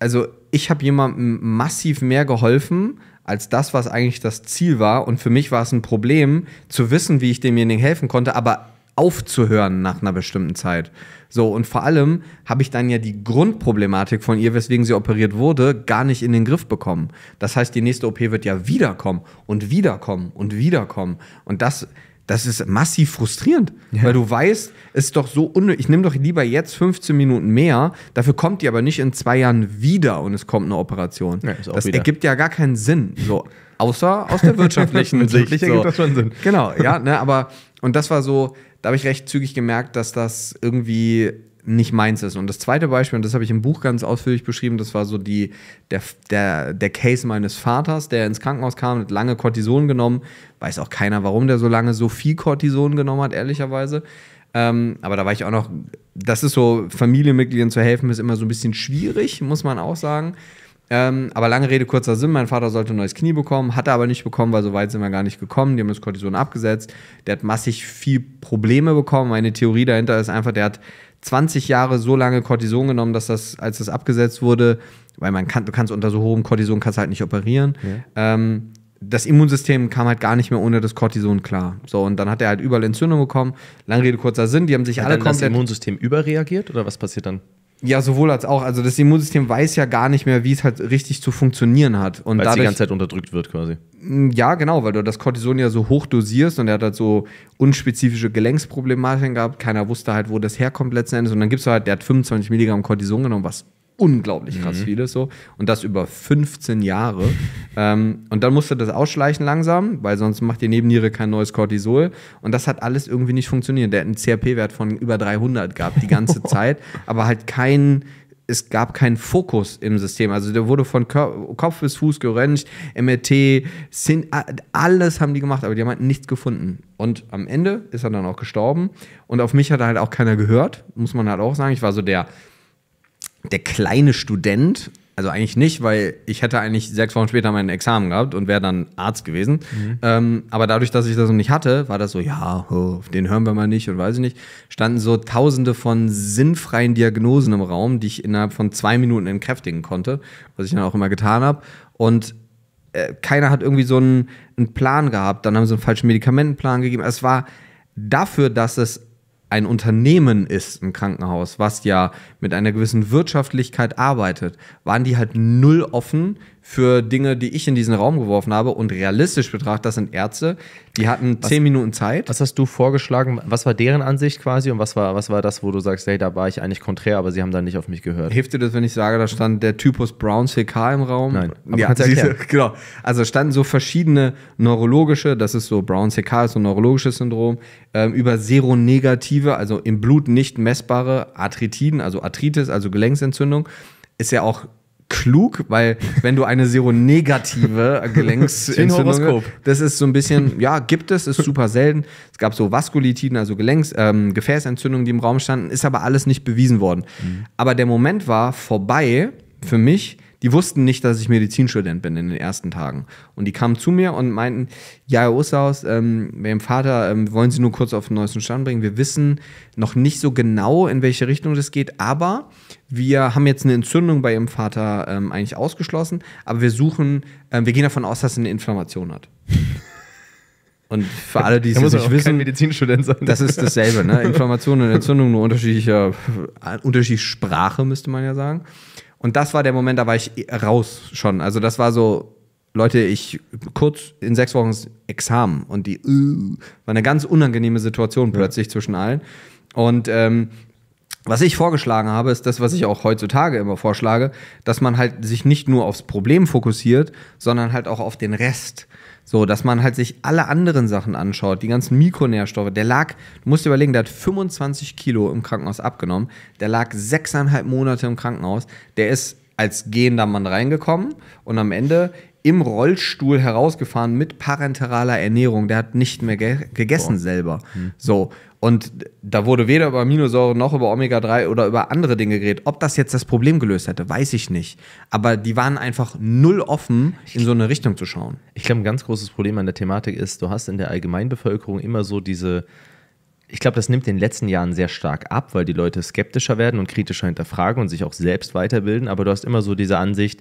also ich habe jemandem massiv mehr geholfen als das, was eigentlich das Ziel war. Und für mich war es ein Problem zu wissen, wie ich demjenigen helfen konnte. Aber aufzuhören nach einer bestimmten Zeit. So, und vor allem habe ich dann ja die Grundproblematik von ihr, weswegen sie operiert wurde, gar nicht in den Griff bekommen. Das heißt, die nächste OP wird ja wiederkommen und wiederkommen und wiederkommen. Und das, das ist massiv frustrierend, ja. weil du weißt, es ist doch so unnötig. Ich nehme doch lieber jetzt 15 Minuten mehr, dafür kommt die aber nicht in zwei Jahren wieder und es kommt eine Operation. Ja, das wieder. ergibt ja gar keinen Sinn. So, außer aus der wirtschaftlichen Sicht. Wirtschaftlich ergibt so. das schon Sinn. Genau, ja, ne, aber und das war so, da habe ich recht zügig gemerkt, dass das irgendwie nicht meins ist. Und das zweite Beispiel, und das habe ich im Buch ganz ausführlich beschrieben, das war so die, der, der, der Case meines Vaters, der ins Krankenhaus kam, hat lange Cortison genommen. Weiß auch keiner, warum der so lange so viel Cortison genommen hat, ehrlicherweise. Ähm, aber da war ich auch noch, das ist so, Familienmitgliedern zu helfen, ist immer so ein bisschen schwierig, muss man auch sagen. Ähm, aber lange Rede, kurzer Sinn, mein Vater sollte ein neues Knie bekommen, hat er aber nicht bekommen, weil so weit sind wir gar nicht gekommen. Die haben das Kortison abgesetzt. Der hat massig viel Probleme bekommen. Meine Theorie dahinter ist einfach, der hat 20 Jahre so lange Kortison genommen, dass das, als das abgesetzt wurde, weil man kann, du kannst unter so hohem Cortison kannst halt nicht operieren. Ja. Ähm, das Immunsystem kam halt gar nicht mehr ohne das Cortison klar. So, und dann hat er halt überall Entzündung bekommen. Lange Rede, kurzer Sinn, die haben sich hat alle dann komplett. das Immunsystem überreagiert oder was passiert dann? Ja, sowohl als auch. Also das Immunsystem weiß ja gar nicht mehr, wie es halt richtig zu funktionieren hat. Und dadurch, die ganze Zeit unterdrückt wird quasi. Mm, ja, genau, weil du das Cortison ja so hoch dosierst und er hat halt so unspezifische Gelenksproblematiken gehabt. Keiner wusste halt, wo das herkommt letzten Endes. Und dann gibst du halt, der hat 25 Milligramm Cortison genommen, was unglaublich krass mhm. viele so. Und das über 15 Jahre. ähm, und dann musste das ausschleichen langsam, weil sonst macht die Nebenniere kein neues Cortisol. Und das hat alles irgendwie nicht funktioniert. Der hat einen CRP-Wert von über 300 gehabt die ganze Zeit, aber halt kein es gab keinen Fokus im System. Also der wurde von Kopf bis Fuß geröntgt, MRT, Sin alles haben die gemacht, aber die haben halt nichts gefunden. Und am Ende ist er dann auch gestorben. Und auf mich hat halt auch keiner gehört, muss man halt auch sagen. Ich war so der der kleine Student, also eigentlich nicht, weil ich hätte eigentlich sechs Wochen später meinen Examen gehabt und wäre dann Arzt gewesen. Mhm. Ähm, aber dadurch, dass ich das noch nicht hatte, war das so, ja, oh, den hören wir mal nicht und weiß ich nicht. Standen so tausende von sinnfreien Diagnosen im Raum, die ich innerhalb von zwei Minuten entkräftigen konnte, was ich dann auch immer getan habe. Und äh, keiner hat irgendwie so einen, einen Plan gehabt. Dann haben sie einen falschen Medikamentenplan gegeben. Es war dafür, dass es ein Unternehmen ist, ein Krankenhaus, was ja mit einer gewissen Wirtschaftlichkeit arbeitet, waren die halt null offen für Dinge, die ich in diesen Raum geworfen habe und realistisch betrachtet, das sind Ärzte, die hatten was, zehn Minuten Zeit. Was hast du vorgeschlagen? Was war deren Ansicht quasi und was war, was war das, wo du sagst, hey, da war ich eigentlich konträr, aber sie haben da nicht auf mich gehört? Hilft dir das, wenn ich sage, da stand der Typus Browns CK im Raum? Nein. Aber ja, kannst diese, genau. Also standen so verschiedene neurologische, das ist so Browns CK, ist so ein neurologisches Syndrom, ähm, über seronegative, also im Blut nicht messbare Arthritiden, also Arthritis, also Gelenksentzündung. Ist ja auch klug, weil wenn du eine seronegative Gelenksentzündung, das ist so ein bisschen, ja, gibt es, ist super selten. Es gab so Vaskulitiden, also Gelenks, ähm, Gefäßentzündungen, die im Raum standen, ist aber alles nicht bewiesen worden. Mhm. Aber der Moment war vorbei für mich, die wussten nicht, dass ich Medizinstudent bin in den ersten Tagen. Und die kamen zu mir und meinten, ja, Herr Osterhaus, ähm, meinem Vater ähm, wollen Sie nur kurz auf den neuesten Stand bringen. Wir wissen noch nicht so genau, in welche Richtung das geht, aber wir haben jetzt eine Entzündung bei Ihrem Vater ähm, eigentlich ausgeschlossen, aber wir suchen, ähm, wir gehen davon aus, dass er eine Inflammation hat. Und für alle, die es nicht wissen, Medizinstudent sein. das ist dasselbe. Ne? Inflammation und Entzündung, nur unterschiedlicher, äh, unterschiedliche Sprache, müsste man ja sagen. Und das war der Moment, da war ich raus schon. Also das war so, Leute, ich kurz in sechs Wochen Examen und die uh, war eine ganz unangenehme Situation plötzlich ja. zwischen allen. Und ähm, was ich vorgeschlagen habe, ist das, was ich auch heutzutage immer vorschlage, dass man halt sich nicht nur aufs Problem fokussiert, sondern halt auch auf den Rest. So, dass man halt sich alle anderen Sachen anschaut, die ganzen Mikronährstoffe. Der lag, du musst dir überlegen, der hat 25 Kilo im Krankenhaus abgenommen. Der lag sechseinhalb Monate im Krankenhaus. Der ist als gehender Mann reingekommen und am Ende im Rollstuhl herausgefahren mit parenteraler Ernährung. Der hat nicht mehr ge gegessen Boah. selber. Mhm. So. Und da wurde weder über Aminosäuren noch über Omega-3 oder über andere Dinge geredet. Ob das jetzt das Problem gelöst hätte, weiß ich nicht. Aber die waren einfach null offen, in so eine Richtung zu schauen. Ich glaube, ein ganz großes Problem an der Thematik ist, du hast in der Allgemeinbevölkerung immer so diese. Ich glaube, das nimmt in den letzten Jahren sehr stark ab, weil die Leute skeptischer werden und kritischer hinterfragen und sich auch selbst weiterbilden. Aber du hast immer so diese Ansicht,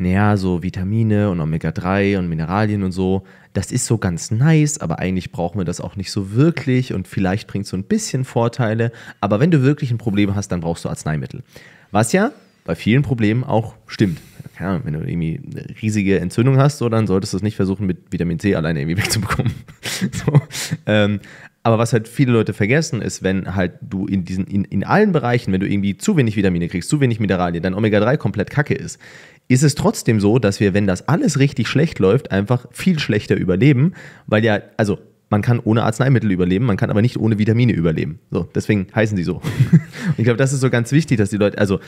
naja, so Vitamine und Omega-3 und Mineralien und so, das ist so ganz nice, aber eigentlich brauchen wir das auch nicht so wirklich und vielleicht bringt es so ein bisschen Vorteile. Aber wenn du wirklich ein Problem hast, dann brauchst du Arzneimittel. Was ja bei vielen Problemen auch stimmt. Ja, wenn du irgendwie eine riesige Entzündung hast, so, dann solltest du es nicht versuchen, mit Vitamin C alleine irgendwie wegzubekommen. so, ähm, aber was halt viele Leute vergessen, ist, wenn halt du in diesen, in, in allen Bereichen, wenn du irgendwie zu wenig Vitamine kriegst, zu wenig Mineralien, dein Omega-3 komplett kacke ist, ist es trotzdem so, dass wir, wenn das alles richtig schlecht läuft, einfach viel schlechter überleben, weil ja, also man kann ohne Arzneimittel überleben, man kann aber nicht ohne Vitamine überleben. So, deswegen heißen sie so. ich glaube, das ist so ganz wichtig, dass die Leute, also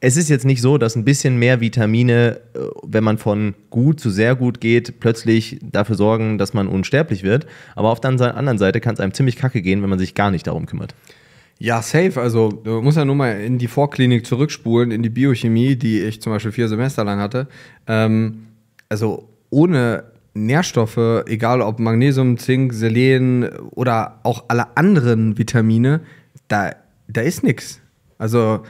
es ist jetzt nicht so, dass ein bisschen mehr Vitamine, äh, wenn man von gut zu sehr gut geht, plötzlich dafür sorgen, dass man unsterblich wird. Aber auf der anderen Seite kann es einem ziemlich kacke gehen, wenn man sich gar nicht darum kümmert. Ja, safe. Also, du musst ja nur mal in die Vorklinik zurückspulen, in die Biochemie, die ich zum Beispiel vier Semester lang hatte. Ähm, also, ohne Nährstoffe, egal ob Magnesium, Zink, Selen oder auch alle anderen Vitamine, da, da ist nichts. Also,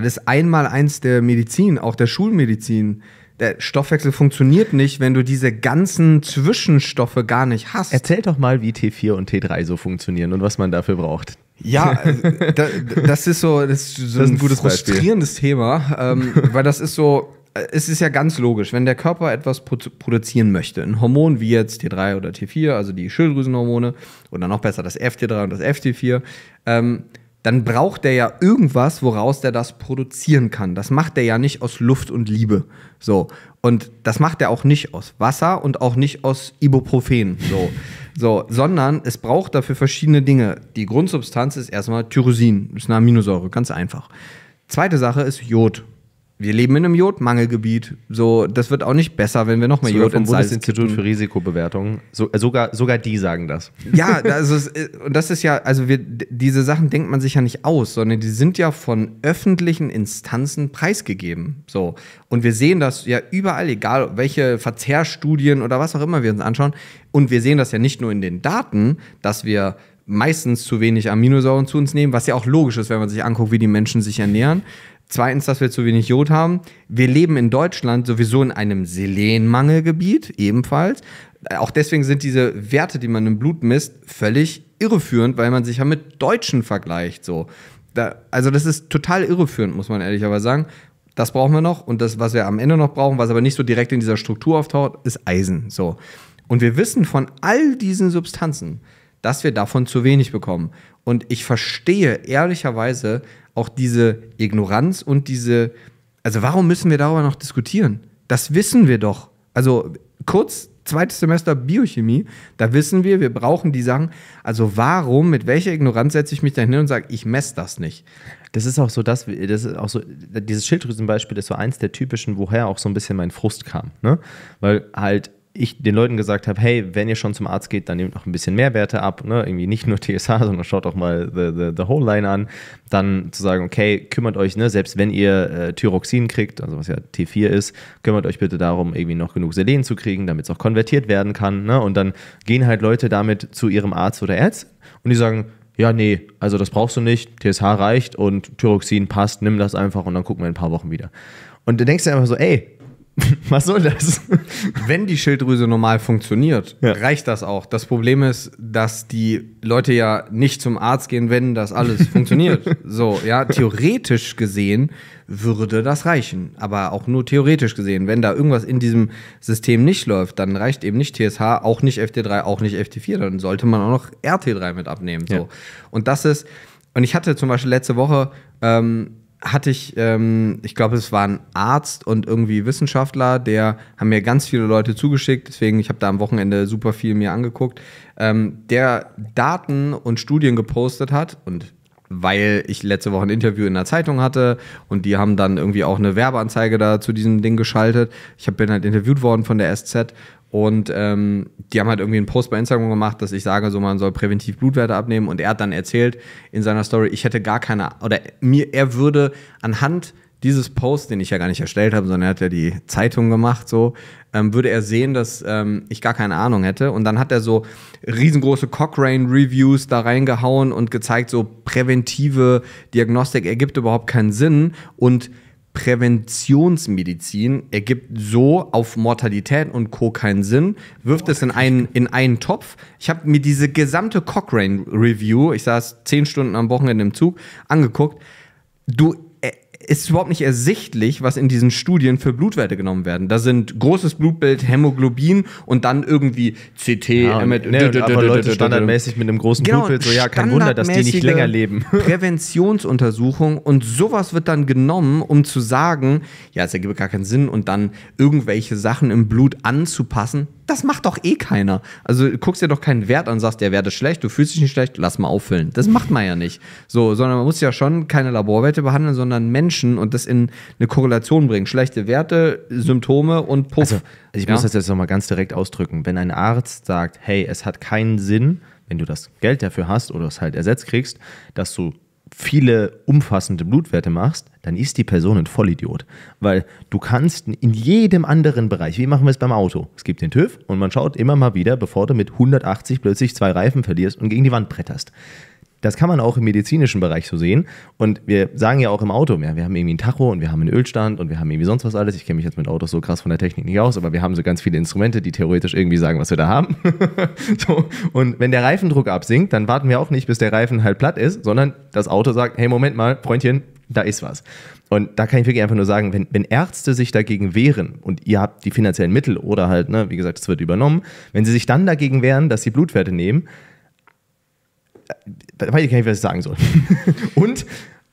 das ist einmal eins der Medizin, auch der Schulmedizin. Der Stoffwechsel funktioniert nicht, wenn du diese ganzen Zwischenstoffe gar nicht hast. Erzähl doch mal, wie T4 und T3 so funktionieren und was man dafür braucht. Ja, äh, da, das ist so, das ist so das ist ein, ein frustrierendes Beispiel. Thema, ähm, weil das ist so, äh, es ist ja ganz logisch, wenn der Körper etwas produzieren möchte, ein Hormon wie jetzt T3 oder T4, also die Schilddrüsenhormone, oder noch besser das FT3 und das FT4, ähm, dann braucht der ja irgendwas, woraus der das produzieren kann. Das macht der ja nicht aus Luft und Liebe. So. Und das macht er auch nicht aus Wasser und auch nicht aus Ibuprofen. So. so. Sondern es braucht dafür verschiedene Dinge. Die Grundsubstanz ist erstmal Tyrosin, Das ist eine Aminosäure, ganz einfach. Zweite Sache ist Jod wir leben in einem Jodmangelgebiet. So, das wird auch nicht besser, wenn wir noch mehr sogar Jod ins Salz Bundesinstitut kippen. für Risikobewertung. So, äh, sogar, sogar die sagen das. Ja, also, und das ist ja, also wir, diese Sachen denkt man sich ja nicht aus, sondern die sind ja von öffentlichen Instanzen preisgegeben. So. Und wir sehen das ja überall, egal welche Verzehrstudien oder was auch immer wir uns anschauen. Und wir sehen das ja nicht nur in den Daten, dass wir meistens zu wenig Aminosäuren zu uns nehmen, was ja auch logisch ist, wenn man sich anguckt, wie die Menschen sich ernähren, Zweitens, dass wir zu wenig Jod haben. Wir leben in Deutschland sowieso in einem Selenmangelgebiet ebenfalls. Äh, auch deswegen sind diese Werte, die man im Blut misst, völlig irreführend, weil man sich ja mit Deutschen vergleicht. So. Da, also das ist total irreführend, muss man ehrlicherweise sagen. Das brauchen wir noch und das, was wir am Ende noch brauchen, was aber nicht so direkt in dieser Struktur auftaucht, ist Eisen. So. Und wir wissen von all diesen Substanzen, dass wir davon zu wenig bekommen. Und ich verstehe ehrlicherweise auch diese Ignoranz und diese, also warum müssen wir darüber noch diskutieren? Das wissen wir doch. Also kurz, zweites Semester Biochemie, da wissen wir, wir brauchen die Sachen. Also warum, mit welcher Ignoranz setze ich mich da hin und sage, ich messe das nicht? Das ist auch so, das, das ist auch so, dieses Schilddrüsenbeispiel ist so eins der typischen, woher auch so ein bisschen mein Frust kam. Ne? Weil halt ich den Leuten gesagt habe, hey, wenn ihr schon zum Arzt geht, dann nehmt noch ein bisschen mehr Werte ab, ne? irgendwie nicht nur TSH, sondern schaut auch mal the, the, the whole line an, dann zu sagen, okay, kümmert euch, ne, selbst wenn ihr äh, Thyroxin kriegt, also was ja T4 ist, kümmert euch bitte darum, irgendwie noch genug Selen zu kriegen, damit es auch konvertiert werden kann ne? und dann gehen halt Leute damit zu ihrem Arzt oder Ärzt und die sagen, ja, nee, also das brauchst du nicht, TSH reicht und Thyroxin passt, nimm das einfach und dann gucken wir in ein paar Wochen wieder. Und du denkst dir einfach so, ey, Was soll das? Wenn die Schilddrüse normal funktioniert, ja. reicht das auch. Das Problem ist, dass die Leute ja nicht zum Arzt gehen, wenn das alles funktioniert. So, ja, theoretisch gesehen würde das reichen, aber auch nur theoretisch gesehen. Wenn da irgendwas in diesem System nicht läuft, dann reicht eben nicht TSH, auch nicht FT3, auch nicht FT4, dann sollte man auch noch RT3 mit abnehmen. So. Ja. Und das ist, und ich hatte zum Beispiel letzte Woche ähm, hatte ich, ähm, ich glaube, es war ein Arzt und irgendwie Wissenschaftler, der haben mir ganz viele Leute zugeschickt, deswegen ich habe da am Wochenende super viel mir angeguckt, ähm, der Daten und Studien gepostet hat und weil ich letzte Woche ein Interview in der Zeitung hatte und die haben dann irgendwie auch eine Werbeanzeige da zu diesem Ding geschaltet. Ich bin halt interviewt worden von der SZ und ähm, die haben halt irgendwie einen Post bei Instagram gemacht, dass ich sage, so man soll präventiv Blutwerte abnehmen. Und er hat dann erzählt in seiner Story, ich hätte gar keine, oder mir, er würde anhand dieses Posts, den ich ja gar nicht erstellt habe, sondern er hat ja die Zeitung gemacht, so, ähm, würde er sehen, dass ähm, ich gar keine Ahnung hätte. Und dann hat er so riesengroße Cochrane-Reviews da reingehauen und gezeigt, so präventive Diagnostik ergibt überhaupt keinen Sinn. Und Präventionsmedizin ergibt so auf Mortalität und Co. keinen Sinn, wirft oh, es in einen, in einen Topf. Ich habe mir diese gesamte Cochrane Review, ich saß zehn Stunden am Wochenende im Zug, angeguckt. Du ist überhaupt nicht ersichtlich, was in diesen Studien für Blutwerte genommen werden. Da sind großes Blutbild, Hämoglobin und dann irgendwie CT, MRT, ne, Leute standardmäßig mit einem großen genau, Blutbild, so ja, kein Wunder, dass die nicht länger leben. Präventionsuntersuchung und sowas wird dann genommen, um zu sagen, ja, es ergibt gar keinen Sinn und dann irgendwelche Sachen im Blut anzupassen das macht doch eh keiner. Also du guckst dir doch keinen Wert an, sagst, der Wert ist schlecht, du fühlst dich nicht schlecht, lass mal auffüllen. Das macht man ja nicht. So, sondern man muss ja schon keine Laborwerte behandeln, sondern Menschen und das in eine Korrelation bringen. Schlechte Werte, Symptome und Puff. Also, also ich muss das jetzt nochmal ganz direkt ausdrücken. Wenn ein Arzt sagt, hey, es hat keinen Sinn, wenn du das Geld dafür hast oder es halt ersetzt kriegst, dass du viele umfassende Blutwerte machst, dann ist die Person ein Vollidiot. Weil du kannst in jedem anderen Bereich, wie machen wir es beim Auto? Es gibt den TÜV und man schaut immer mal wieder, bevor du mit 180 plötzlich zwei Reifen verlierst und gegen die Wand bretterst. Das kann man auch im medizinischen Bereich so sehen. Und wir sagen ja auch im Auto, ja, wir haben irgendwie einen Tacho und wir haben einen Ölstand und wir haben irgendwie sonst was alles. Ich kenne mich jetzt mit Autos so krass von der Technik nicht aus, aber wir haben so ganz viele Instrumente, die theoretisch irgendwie sagen, was wir da haben. so. Und wenn der Reifendruck absinkt, dann warten wir auch nicht, bis der Reifen halt platt ist, sondern das Auto sagt, hey, Moment mal, Freundchen, da ist was. Und da kann ich wirklich einfach nur sagen, wenn, wenn Ärzte sich dagegen wehren und ihr habt die finanziellen Mittel oder halt, ne, wie gesagt, es wird übernommen, wenn sie sich dann dagegen wehren, dass sie Blutwerte nehmen, äh, da weiß ich gar nicht, was ich sagen soll. und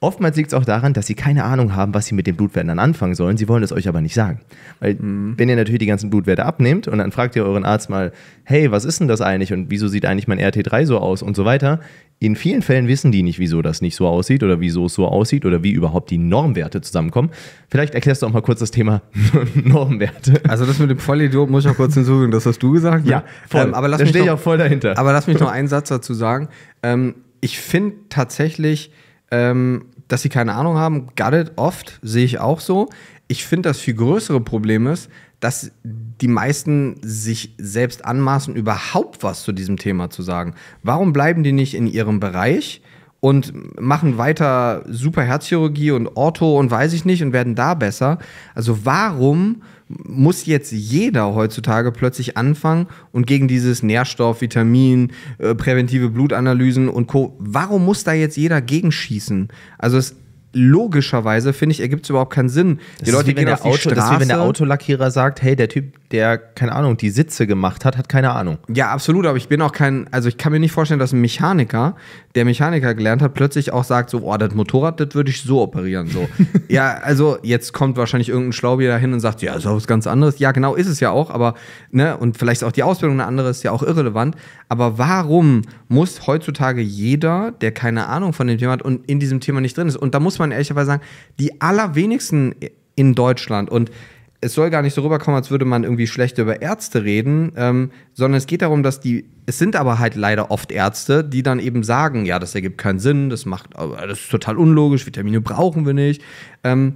Oftmals liegt es auch daran, dass sie keine Ahnung haben, was sie mit den Blutwerten dann anfangen sollen. Sie wollen es euch aber nicht sagen. Weil, mhm. wenn ihr natürlich die ganzen Blutwerte abnehmt und dann fragt ihr euren Arzt mal, hey, was ist denn das eigentlich und wieso sieht eigentlich mein RT3 so aus und so weiter. In vielen Fällen wissen die nicht, wieso das nicht so aussieht oder wieso es so aussieht oder wie überhaupt die Normwerte zusammenkommen. Vielleicht erklärst du auch mal kurz das Thema Normwerte. Also, das mit dem Vollidiot muss ich auch kurz hinzufügen, das hast du gesagt. Ne? Ja, voll. Ähm, aber lass da stehe ich auch voll dahinter. Aber lass mich noch einen Satz dazu sagen. Ähm, ich finde tatsächlich, ähm, dass sie keine Ahnung haben, got it oft, sehe ich auch so. Ich finde, das viel größere Problem ist, dass die meisten sich selbst anmaßen, überhaupt was zu diesem Thema zu sagen. Warum bleiben die nicht in ihrem Bereich und machen weiter Superherzchirurgie und Ortho und weiß ich nicht und werden da besser? Also warum muss jetzt jeder heutzutage plötzlich anfangen und gegen dieses Nährstoff, Vitamin, äh, präventive Blutanalysen und Co. Warum muss da jetzt jeder gegenschießen? Also es logischerweise, finde ich, ergibt es überhaupt keinen Sinn. Das die Leute wie, gehen auf die Auto, Straße. Das ist wie wenn der Autolackierer sagt, hey, der Typ, der, keine Ahnung, die Sitze gemacht hat, hat keine Ahnung. Ja, absolut, aber ich bin auch kein, also ich kann mir nicht vorstellen, dass ein Mechaniker, der Mechaniker gelernt hat, plötzlich auch sagt, so, oh, das Motorrad, das würde ich so operieren, so. ja, also jetzt kommt wahrscheinlich irgendein Schlaubier dahin und sagt, ja, ist auch was ganz anderes. Ja, genau, ist es ja auch, aber, ne, und vielleicht ist auch die Ausbildung eine andere, ist ja auch irrelevant. Aber warum muss heutzutage jeder, der keine Ahnung von dem Thema hat und in diesem Thema nicht drin ist, und da muss man ehrlicherweise sagen, die allerwenigsten in Deutschland und es soll gar nicht so rüberkommen, als würde man irgendwie schlecht über Ärzte reden, ähm, sondern es geht darum, dass die, es sind aber halt leider oft Ärzte, die dann eben sagen, ja, das ergibt keinen Sinn, das macht, das ist total unlogisch, Vitamine brauchen wir nicht. Ähm,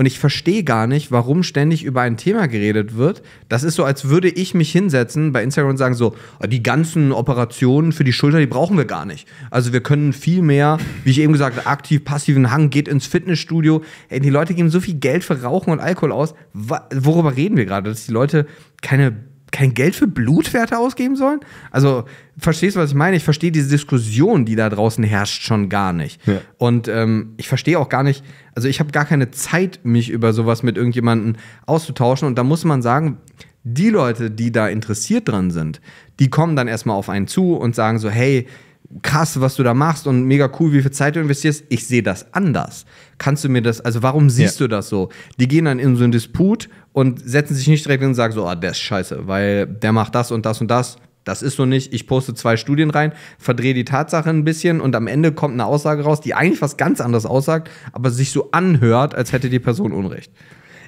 und ich verstehe gar nicht, warum ständig über ein Thema geredet wird. Das ist so, als würde ich mich hinsetzen bei Instagram und sagen so, ah, die ganzen Operationen für die Schulter, die brauchen wir gar nicht. Also wir können viel mehr, wie ich eben gesagt, aktiv, passiven Hang, geht ins Fitnessstudio. Ey, die Leute geben so viel Geld für Rauchen und Alkohol aus. Worüber reden wir gerade? Dass die Leute keine kein Geld für Blutwerte ausgeben sollen? Also, verstehst du, was ich meine? Ich verstehe diese Diskussion, die da draußen herrscht, schon gar nicht. Ja. Und ähm, ich verstehe auch gar nicht, also ich habe gar keine Zeit, mich über sowas mit irgendjemandem auszutauschen. Und da muss man sagen, die Leute, die da interessiert dran sind, die kommen dann erstmal auf einen zu und sagen so, hey, krass, was du da machst und mega cool, wie viel Zeit du investierst. Ich sehe das anders. Kannst du mir das, also warum siehst ja. du das so? Die gehen dann in so einen Disput und setzen sich nicht direkt hin und sagen so, ah, der ist scheiße, weil der macht das und das und das. Das ist so nicht, ich poste zwei Studien rein, verdrehe die Tatsache ein bisschen und am Ende kommt eine Aussage raus, die eigentlich was ganz anderes aussagt, aber sich so anhört, als hätte die Person Unrecht.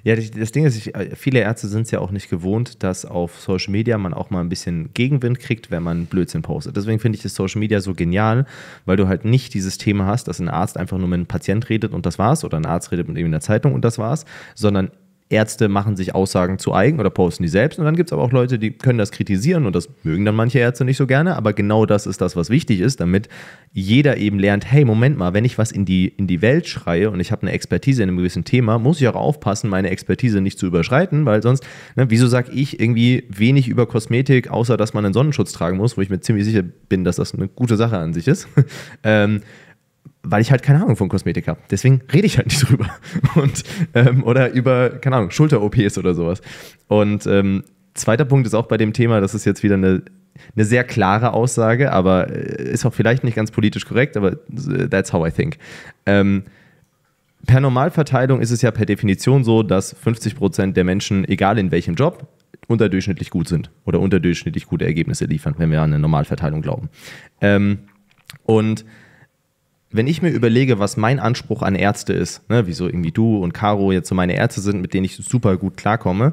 Ja, das Ding ist, ich, äh, viele Ärzte sind es ja auch nicht gewohnt, dass auf Social Media man auch mal ein bisschen Gegenwind kriegt, wenn man Blödsinn postet. Deswegen finde ich das Social Media so genial, weil du halt nicht dieses Thema hast, dass ein Arzt einfach nur mit einem Patient redet und das war's oder ein Arzt redet mit ihm in der Zeitung und das war's, sondern Ärzte machen sich Aussagen zu eigen oder posten die selbst. Und dann gibt es aber auch Leute, die können das kritisieren und das mögen dann manche Ärzte nicht so gerne. Aber genau das ist das, was wichtig ist, damit jeder eben lernt, hey, Moment mal, wenn ich was in die, in die Welt schreie und ich habe eine Expertise in einem gewissen Thema, muss ich auch aufpassen, meine Expertise nicht zu überschreiten, weil sonst, ne, wieso sage ich irgendwie wenig über Kosmetik, außer dass man einen Sonnenschutz tragen muss, wo ich mir ziemlich sicher bin, dass das eine gute Sache an sich ist. ähm, weil ich halt keine Ahnung von Kosmetik habe. Deswegen rede ich halt nicht drüber. Und, ähm, oder über, keine Ahnung, Schulter-OPs oder sowas. Und ähm, zweiter Punkt ist auch bei dem Thema, das ist jetzt wieder eine, eine sehr klare Aussage, aber äh, ist auch vielleicht nicht ganz politisch korrekt, aber äh, that's how I think. Ähm, per Normalverteilung ist es ja per Definition so, dass 50% der Menschen, egal in welchem Job, unterdurchschnittlich gut sind oder unterdurchschnittlich gute Ergebnisse liefern, wenn wir an eine Normalverteilung glauben. Ähm, und wenn ich mir überlege, was mein Anspruch an Ärzte ist, ne, wieso irgendwie du und Caro jetzt so meine Ärzte sind, mit denen ich super gut klarkomme,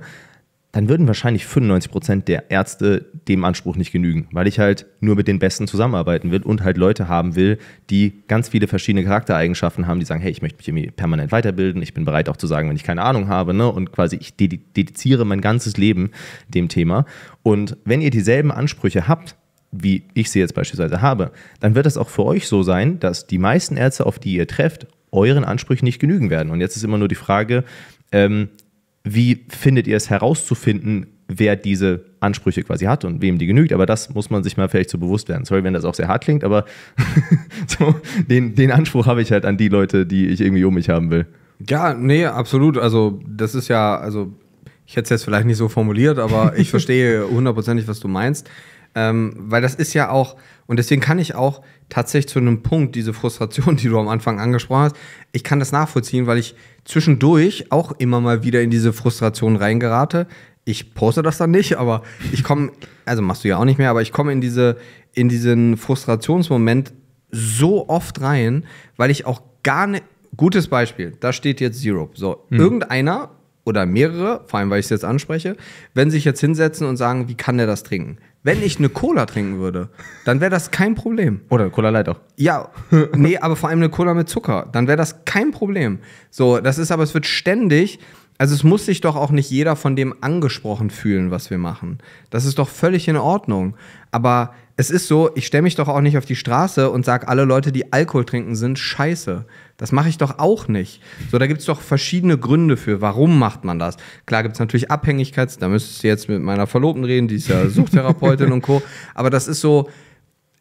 dann würden wahrscheinlich 95% Prozent der Ärzte dem Anspruch nicht genügen, weil ich halt nur mit den Besten zusammenarbeiten will und halt Leute haben will, die ganz viele verschiedene Charaktereigenschaften haben, die sagen, hey, ich möchte mich irgendwie permanent weiterbilden, ich bin bereit auch zu sagen, wenn ich keine Ahnung habe, ne? Und quasi ich dediziere mein ganzes Leben dem Thema. Und wenn ihr dieselben Ansprüche habt, wie ich sie jetzt beispielsweise habe, dann wird das auch für euch so sein, dass die meisten Ärzte, auf die ihr trefft, euren Ansprüchen nicht genügen werden. Und jetzt ist immer nur die Frage, ähm, wie findet ihr es herauszufinden, wer diese Ansprüche quasi hat und wem die genügt. Aber das muss man sich mal vielleicht so bewusst werden. Sorry, wenn das auch sehr hart klingt, aber so, den, den Anspruch habe ich halt an die Leute, die ich irgendwie um mich haben will. Ja, nee, absolut. Also das ist ja, also ich hätte es jetzt vielleicht nicht so formuliert, aber ich verstehe hundertprozentig, was du meinst. Ähm, weil das ist ja auch, und deswegen kann ich auch tatsächlich zu einem Punkt, diese Frustration, die du am Anfang angesprochen hast, ich kann das nachvollziehen, weil ich zwischendurch auch immer mal wieder in diese Frustration reingerate. Ich poste das dann nicht, aber ich komme, also machst du ja auch nicht mehr, aber ich komme in diese, in diesen Frustrationsmoment so oft rein, weil ich auch gar nicht, ne, gutes Beispiel, da steht jetzt Zero. So, mhm. irgendeiner oder mehrere, vor allem weil ich es jetzt anspreche, wenn sich jetzt hinsetzen und sagen, wie kann der das trinken? Wenn ich eine Cola trinken würde, dann wäre das kein Problem. Oder Cola Light auch. Ja, nee, aber vor allem eine Cola mit Zucker, dann wäre das kein Problem. So, das ist aber, es wird ständig, also es muss sich doch auch nicht jeder von dem angesprochen fühlen, was wir machen. Das ist doch völlig in Ordnung. Aber es ist so, ich stelle mich doch auch nicht auf die Straße und sage, alle Leute, die Alkohol trinken, sind scheiße. Das mache ich doch auch nicht. So, da gibt es doch verschiedene Gründe für, warum macht man das. Klar gibt es natürlich Abhängigkeits, da müsstest du jetzt mit meiner Verlobten reden, die ist ja Suchtherapeutin und Co. Aber das ist so,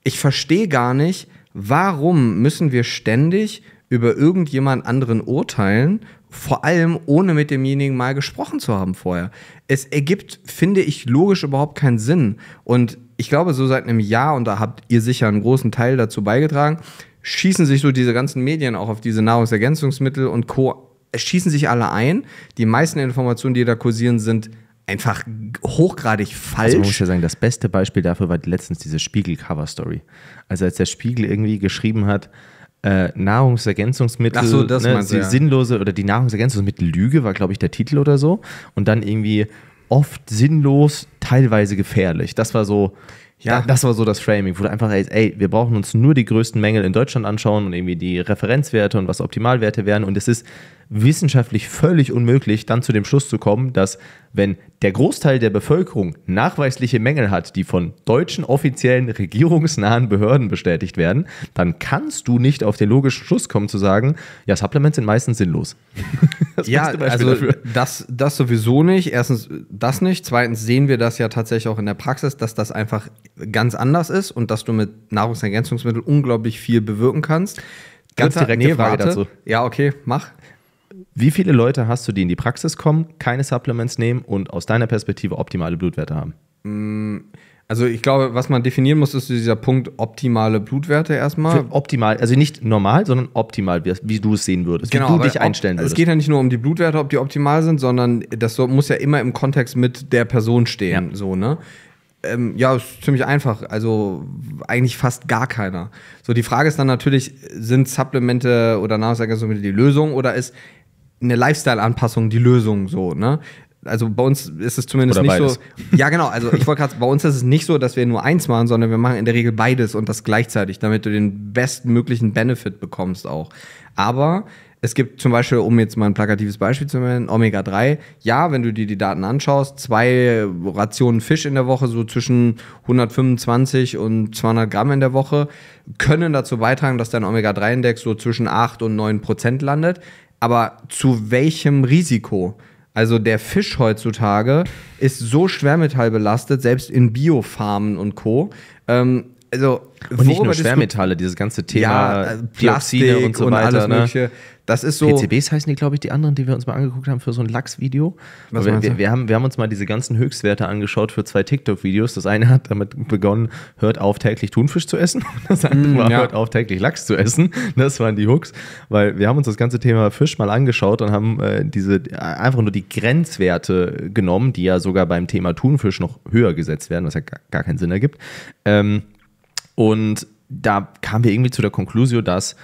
ich verstehe gar nicht, warum müssen wir ständig über irgendjemand anderen urteilen vor allem ohne mit demjenigen mal gesprochen zu haben vorher. Es ergibt, finde ich, logisch überhaupt keinen Sinn. Und ich glaube, so seit einem Jahr, und da habt ihr sicher einen großen Teil dazu beigetragen, schießen sich so diese ganzen Medien auch auf diese Nahrungsergänzungsmittel und Co. schießen sich alle ein. Die meisten Informationen, die da kursieren, sind einfach hochgradig falsch. Also man muss ja sagen, das beste Beispiel dafür war letztens diese Spiegel-Cover-Story. Also als der Spiegel irgendwie geschrieben hat, äh, Nahrungsergänzungsmittel, Ach so, das ne, meinst, die ja. sinnlose oder die Nahrungsergänzungsmittel Lüge war, glaube ich, der Titel oder so. Und dann irgendwie oft sinnlos, teilweise gefährlich. Das war so. Ja. Das war so das Framing, wo du einfach sagst, ey, wir brauchen uns nur die größten Mängel in Deutschland anschauen und irgendwie die Referenzwerte und was Optimalwerte wären. Und es ist wissenschaftlich völlig unmöglich, dann zu dem Schluss zu kommen, dass wenn der Großteil der Bevölkerung nachweisliche Mängel hat, die von deutschen offiziellen regierungsnahen Behörden bestätigt werden, dann kannst du nicht auf den logischen Schluss kommen zu sagen, ja, Supplements sind meistens sinnlos. Das ja, also Das, das sowieso nicht. Erstens das nicht. Zweitens sehen wir das ja tatsächlich auch in der Praxis, dass das einfach ganz anders ist und dass du mit Nahrungsergänzungsmitteln unglaublich viel bewirken kannst. Ganz direkte nee, Frage warte. dazu. Ja, okay, mach. Wie viele Leute hast du, die in die Praxis kommen, keine Supplements nehmen und aus deiner Perspektive optimale Blutwerte haben? Mm, also ich glaube, was man definieren muss, ist dieser Punkt optimale Blutwerte erstmal. Für optimal, also nicht normal, sondern optimal, wie du es sehen würdest, genau, wie du dich einstellen also würdest. Es geht ja nicht nur um die Blutwerte, ob die optimal sind, sondern das muss ja immer im Kontext mit der Person stehen. Ja. So, ne? Ähm, ja, ist ziemlich einfach. Also eigentlich fast gar keiner. So, die Frage ist dann natürlich, sind Supplemente oder Nahrungsergänzungsmittel die Lösung oder ist eine Lifestyle-Anpassung die Lösung so, ne? Also bei uns ist es zumindest Oder nicht beides. so. Ja, genau. Also ich wollte gerade, bei uns ist es nicht so, dass wir nur eins machen, sondern wir machen in der Regel beides und das gleichzeitig, damit du den bestmöglichen Benefit bekommst auch. Aber es gibt zum Beispiel, um jetzt mal ein plakatives Beispiel zu nennen, Omega-3. Ja, wenn du dir die Daten anschaust, zwei Rationen Fisch in der Woche, so zwischen 125 und 200 Gramm in der Woche, können dazu beitragen, dass dein Omega-3-Index so zwischen 8 und 9 Prozent landet aber zu welchem Risiko? Also der Fisch heutzutage ist so schwermetallbelastet, selbst in Biofarmen und Co. Ähm, also, und nicht nur Schwermetalle, dieses ganze Thema ja, äh, Plastik Dioxine und so weiter. alles ne? Mögliche. Das ist so. PCBs heißen die, glaube ich, die anderen, die wir uns mal angeguckt haben für so ein Lachs-Video. Wir, wir, wir, haben, wir haben uns mal diese ganzen Höchstwerte angeschaut für zwei TikTok-Videos. Das eine hat damit begonnen, hört auf, täglich Thunfisch zu essen. Das andere mm, war, ja. hört auf, täglich Lachs zu essen. Das waren die Hooks. Weil wir haben uns das ganze Thema Fisch mal angeschaut und haben äh, diese äh, einfach nur die Grenzwerte genommen, die ja sogar beim Thema Thunfisch noch höher gesetzt werden, was ja gar, keinen Sinn ergibt. Ähm, und da kamen wir irgendwie zu der Konklusion, dass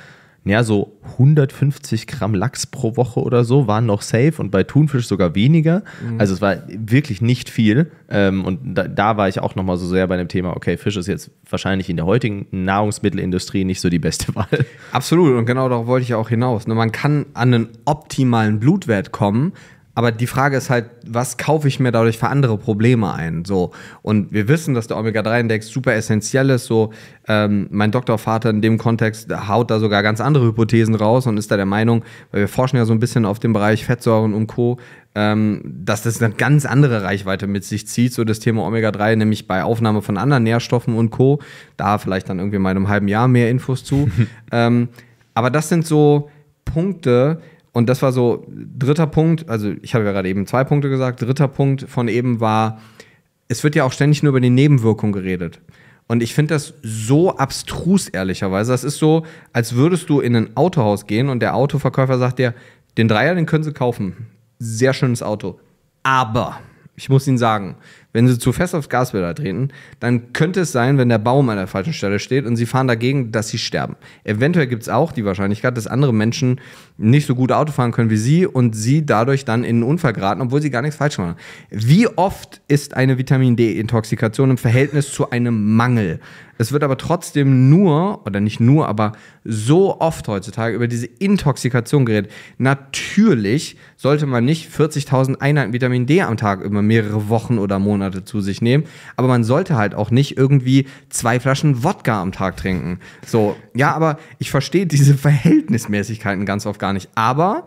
ja, so 150 Gramm Lachs pro Woche oder so waren noch safe und bei Thunfisch sogar weniger. Mhm. Also es war wirklich nicht viel. Ähm, und da, da, war ich auch nochmal so sehr bei dem Thema, okay, Fisch ist jetzt wahrscheinlich in der heutigen Nahrungsmittelindustrie nicht so die beste Wahl. Absolut und genau darauf wollte ich auch hinaus. Ne, man kann an einen optimalen Blutwert kommen, aber die Frage ist halt, was kaufe ich mir dadurch für andere Probleme ein? So. Und wir wissen, dass der Omega-3-Index super essentiell ist. So, ähm, mein Doktorvater in dem Kontext haut da sogar ganz andere Hypothesen raus und ist da der Meinung, weil wir forschen ja so ein bisschen auf dem Bereich Fettsäuren und Co., ähm, dass das eine ganz andere Reichweite mit sich zieht, so das Thema Omega-3, nämlich bei Aufnahme von anderen Nährstoffen und Co. Da vielleicht dann irgendwie mal in einem halben Jahr mehr Infos zu. ähm, aber das sind so Punkte, und das war so dritter Punkt, also ich habe ja gerade eben zwei Punkte gesagt, dritter Punkt von eben war, es wird ja auch ständig nur über die Nebenwirkungen geredet. Und ich finde das so abstrus, ehrlicherweise. Das ist so, als würdest du in ein Autohaus gehen und der Autoverkäufer sagt dir, den Dreier, den können Sie kaufen. Sehr schönes Auto. Aber, ich muss Ihnen sagen, wenn Sie zu fest aufs Gaspedal treten, dann könnte es sein, wenn der Baum an der falschen Stelle steht und Sie fahren dagegen, dass Sie sterben. Eventuell gibt es auch die Wahrscheinlichkeit, dass andere Menschen nicht so gut Auto fahren können wie sie und sie dadurch dann in einen Unfall geraten, obwohl sie gar nichts falsch machen. Wie oft ist eine Vitamin D-Intoxikation im Verhältnis zu einem Mangel? Es wird aber trotzdem nur, oder nicht nur, aber so oft heutzutage über diese Intoxikation geredet. Natürlich sollte man nicht 40.000 Einheiten Vitamin D am Tag über mehrere Wochen oder Monate zu sich nehmen, aber man sollte halt auch nicht irgendwie zwei Flaschen Wodka am Tag trinken. So, ja, aber ich verstehe diese Verhältnismäßigkeiten ganz oft gar nicht gar nicht. Aber,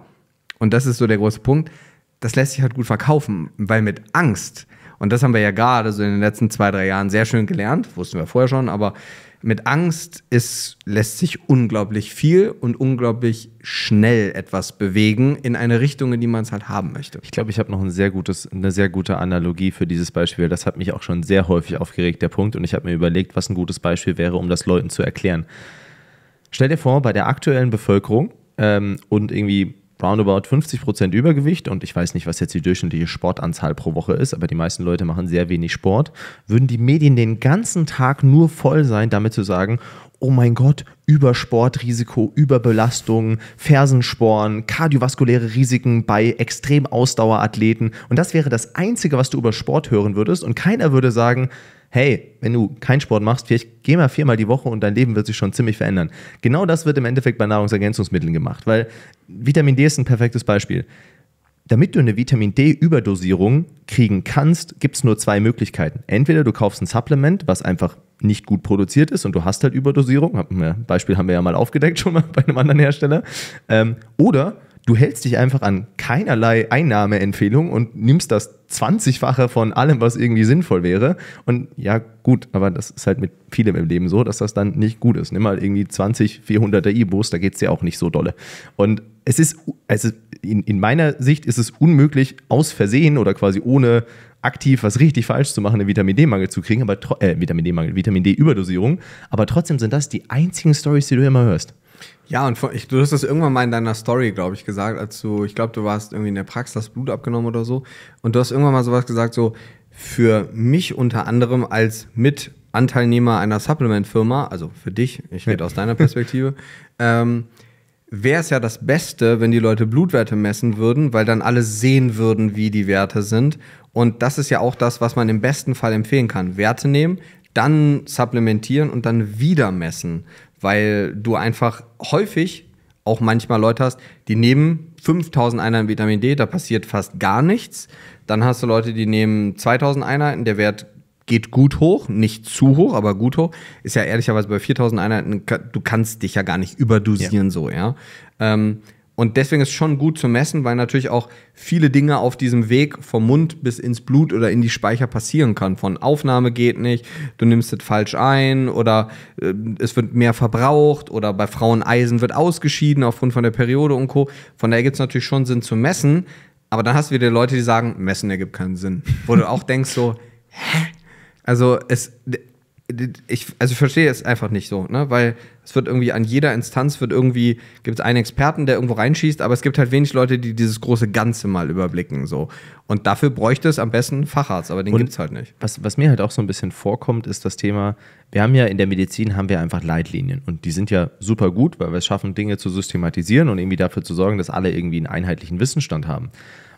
und das ist so der große Punkt, das lässt sich halt gut verkaufen, weil mit Angst, und das haben wir ja gerade so in den letzten zwei, drei Jahren sehr schön gelernt, wussten wir vorher schon, aber mit Angst ist, lässt sich unglaublich viel und unglaublich schnell etwas bewegen in eine Richtung, in die man es halt haben möchte. Ich glaube, ich habe noch ein sehr gutes, eine sehr gute Analogie für dieses Beispiel. Das hat mich auch schon sehr häufig aufgeregt, der Punkt. Und ich habe mir überlegt, was ein gutes Beispiel wäre, um das Leuten zu erklären. Stell dir vor, bei der aktuellen Bevölkerung ähm, und irgendwie roundabout 50 Übergewicht und ich weiß nicht, was jetzt die durchschnittliche Sportanzahl pro Woche ist, aber die meisten Leute machen sehr wenig Sport, würden die Medien den ganzen Tag nur voll sein, damit zu sagen, oh mein Gott, Übersportrisiko, Überbelastung, Fersensporn, kardiovaskuläre Risiken bei Extremausdauerathleten und das wäre das einzige, was du über Sport hören würdest und keiner würde sagen, hey, wenn du keinen Sport machst, vielleicht geh mal viermal die Woche und dein Leben wird sich schon ziemlich verändern. Genau das wird im Endeffekt bei Nahrungsergänzungsmitteln gemacht, weil Vitamin D ist ein perfektes Beispiel. Damit du eine Vitamin D-Überdosierung kriegen kannst, gibt es nur zwei Möglichkeiten. Entweder du kaufst ein Supplement, was einfach nicht gut produziert ist und du hast halt Überdosierung. Beispiel haben wir ja mal aufgedeckt schon mal bei einem anderen Hersteller. Ähm, oder du hältst dich einfach an keinerlei Einnahmeempfehlung und nimmst das 20-fache von allem, was irgendwie sinnvoll wäre. Und ja, gut, aber das ist halt mit vielem im Leben so, dass das dann nicht gut ist. Nimm mal irgendwie 20 400er e Ibos, da geht es ja auch nicht so dolle. Und es ist, also in, in meiner Sicht ist es unmöglich, aus Versehen oder quasi ohne aktiv was richtig falsch zu machen, einen Vitamin D-Mangel zu kriegen, aber äh, Vitamin D-Mangel, Vitamin D-Überdosierung. Aber trotzdem sind das die einzigen Stories, die du immer hörst. Ja, und ich, du hast das irgendwann mal in deiner Story, glaube ich, gesagt, als du, ich glaube, du warst irgendwie in der Praxis, hast Blut abgenommen oder so. Und du hast irgendwann mal sowas gesagt, so für mich unter anderem als Mitanteilnehmer einer Supplement-Firma, also für dich, ich rede aus deiner Perspektive, ähm, wäre es ja das Beste, wenn die Leute Blutwerte messen würden, weil dann alle sehen würden, wie die Werte sind. Und das ist ja auch das, was man im besten Fall empfehlen kann. Werte nehmen, dann supplementieren und dann wieder messen weil du einfach häufig auch manchmal Leute hast, die nehmen 5000 Einheiten Vitamin D, da passiert fast gar nichts. Dann hast du Leute, die nehmen 2000 Einheiten, der Wert geht gut hoch, nicht zu hoch, aber gut hoch. Ist ja ehrlicherweise bei 4000 Einheiten, du kannst dich ja gar nicht überdosieren ja. so, ja. Ähm, und deswegen ist schon gut zu messen, weil natürlich auch viele Dinge auf diesem Weg vom Mund bis ins Blut oder in die Speicher passieren kann. Von Aufnahme geht nicht, du nimmst es falsch ein oder äh, es wird mehr verbraucht oder bei Frauen Eisen wird ausgeschieden aufgrund von der Periode und Co. Von daher gibt es natürlich schon Sinn zu messen, aber dann hast du wieder Leute, die sagen, messen ergibt keinen Sinn. Wo du auch denkst so, hä? Also es, ich, also ich verstehe es einfach nicht so, ne? Weil es wird irgendwie an jeder Instanz wird irgendwie, gibt es einen Experten, der irgendwo reinschießt, aber es gibt halt wenig Leute, die dieses große Ganze mal überblicken. so. Und dafür bräuchte es am besten einen Facharzt, aber den gibt es halt nicht. Was, was mir halt auch so ein bisschen vorkommt, ist das Thema, wir haben ja in der Medizin haben wir einfach Leitlinien und die sind ja super gut, weil wir es schaffen, Dinge zu systematisieren und irgendwie dafür zu sorgen, dass alle irgendwie einen einheitlichen Wissensstand haben.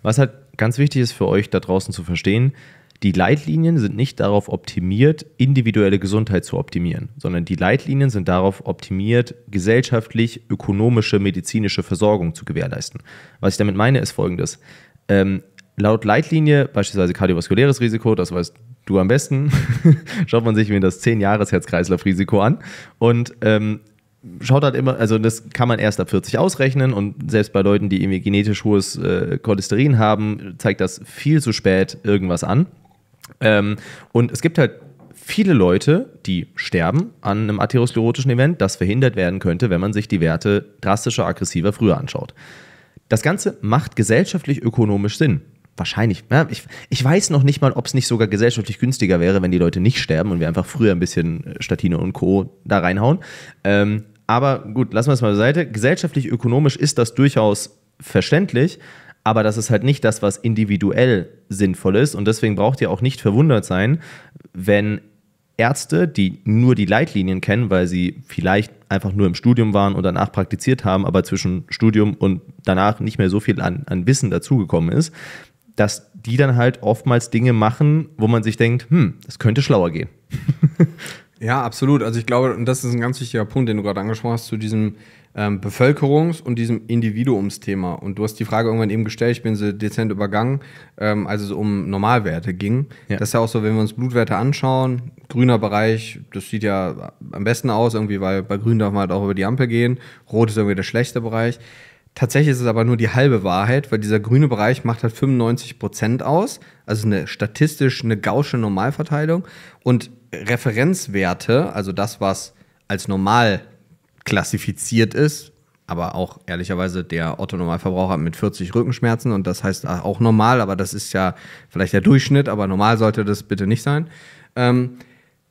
Was halt ganz wichtig ist für euch da draußen zu verstehen, die Leitlinien sind nicht darauf optimiert, individuelle Gesundheit zu optimieren, sondern die Leitlinien sind darauf optimiert, gesellschaftlich, ökonomische, medizinische Versorgung zu gewährleisten. Was ich damit meine, ist folgendes. Ähm, laut Leitlinie, beispielsweise kardiovaskuläres Risiko, das weißt du am besten, schaut man sich mir das 10-Jahres-Herz-Kreislauf-Risiko an und ähm, schaut halt immer, also das kann man erst ab 40 ausrechnen und selbst bei Leuten, die irgendwie genetisch hohes äh, Cholesterin haben, zeigt das viel zu spät irgendwas an. Ähm, und es gibt halt viele Leute, die sterben an einem atherosklerotischen Event, das verhindert werden könnte, wenn man sich die Werte drastischer, aggressiver früher anschaut. Das Ganze macht gesellschaftlich ökonomisch Sinn. Wahrscheinlich. Ja, ich, ich weiß noch nicht mal, ob es nicht sogar gesellschaftlich günstiger wäre, wenn die Leute nicht sterben und wir einfach früher ein bisschen äh, Statine und Co. da reinhauen. Ähm, aber gut, lassen wir es mal beiseite. Gesellschaftlich ökonomisch ist das durchaus verständlich. Aber das ist halt nicht das, was individuell sinnvoll ist. Und deswegen braucht ihr auch nicht verwundert sein, wenn Ärzte, die nur die Leitlinien kennen, weil sie vielleicht einfach nur im Studium waren und danach praktiziert haben, aber zwischen Studium und danach nicht mehr so viel an, an Wissen dazugekommen ist, dass die dann halt oftmals Dinge machen, wo man sich denkt, hm, das könnte schlauer gehen. ja, absolut. Also ich glaube, und das ist ein ganz wichtiger Punkt, den du gerade angesprochen hast, zu diesem ähm, Bevölkerungs- und diesem Individuumsthema. Und du hast die Frage irgendwann eben gestellt, ich bin sie dezent übergangen, ähm, als es um Normalwerte ging. Ja. Das ist ja auch so, wenn wir uns Blutwerte anschauen, grüner Bereich, das sieht ja am besten aus irgendwie, weil bei grün darf man halt auch über die Ampel gehen, rot ist irgendwie der schlechte Bereich. Tatsächlich ist es aber nur die halbe Wahrheit, weil dieser grüne Bereich macht halt 95 Prozent aus, also eine statistisch eine gausche Normalverteilung und Referenzwerte, also das, was als normal klassifiziert ist. Aber auch ehrlicherweise der Otto-Normalverbraucher mit 40 Rückenschmerzen und das heißt auch normal, aber das ist ja vielleicht der Durchschnitt, aber normal sollte das bitte nicht sein. Ähm,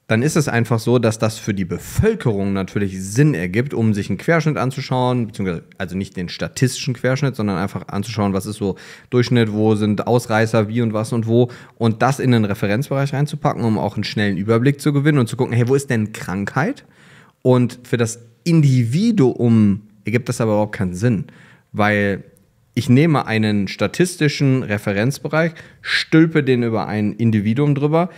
dann ist es einfach so, dass das für die Bevölkerung natürlich Sinn ergibt, um sich einen Querschnitt anzuschauen, beziehungsweise also nicht den statistischen Querschnitt, sondern einfach anzuschauen, was ist so Durchschnitt, wo sind Ausreißer, wie und was und wo, und das in den Referenzbereich reinzupacken, um auch einen schnellen Überblick zu gewinnen und zu gucken, hey, wo ist denn Krankheit? Und für das Individuum ergibt das aber überhaupt keinen Sinn, weil ich nehme einen statistischen Referenzbereich, stülpe den über ein Individuum drüber.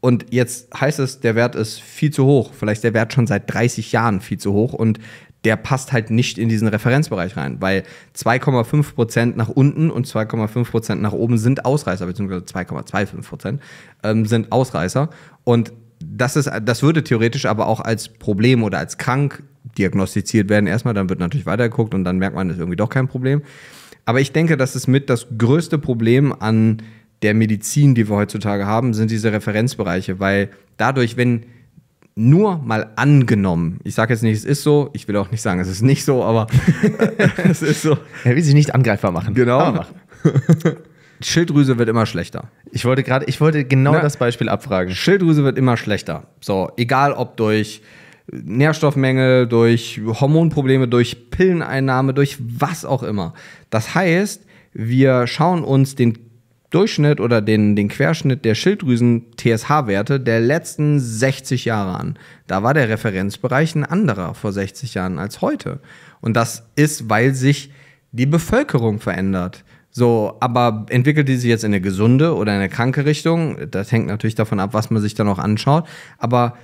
Und jetzt heißt es, der Wert ist viel zu hoch. Vielleicht der Wert schon seit 30 Jahren viel zu hoch und der passt halt nicht in diesen Referenzbereich rein, weil 2,5% nach unten und 2,5% nach oben sind Ausreißer, beziehungsweise 2,25% ähm, sind Ausreißer. Und das, ist, das würde theoretisch aber auch als Problem oder als krank diagnostiziert werden. Erstmal, dann wird natürlich weitergeguckt und dann merkt man, das ist irgendwie doch kein Problem. Aber ich denke, das ist mit das größte Problem an der Medizin, die wir heutzutage haben, sind diese Referenzbereiche, weil dadurch, wenn nur mal angenommen, ich sage jetzt nicht, es ist so, ich will auch nicht sagen, es ist nicht so, aber es ist so. Er will sich nicht angreifbar machen. Genau. Schilddrüse wird immer schlechter. Ich wollte gerade, ich wollte genau Na, ne? das Beispiel abfragen. Schilddrüse wird immer schlechter. So, egal ob durch Nährstoffmängel, durch Hormonprobleme, durch Pilleneinnahme, durch was auch immer. Das heißt, wir schauen uns den Durchschnitt oder den, den Querschnitt der Schilddrüsen-TSH-Werte der letzten 60 Jahre an. Da war der Referenzbereich ein anderer vor 60 Jahren als heute. Und das ist, weil sich die Bevölkerung verändert. So, aber entwickelt die sich jetzt in eine gesunde oder in eine kranke Richtung? Das hängt natürlich davon ab, was man sich dann auch anschaut. Aber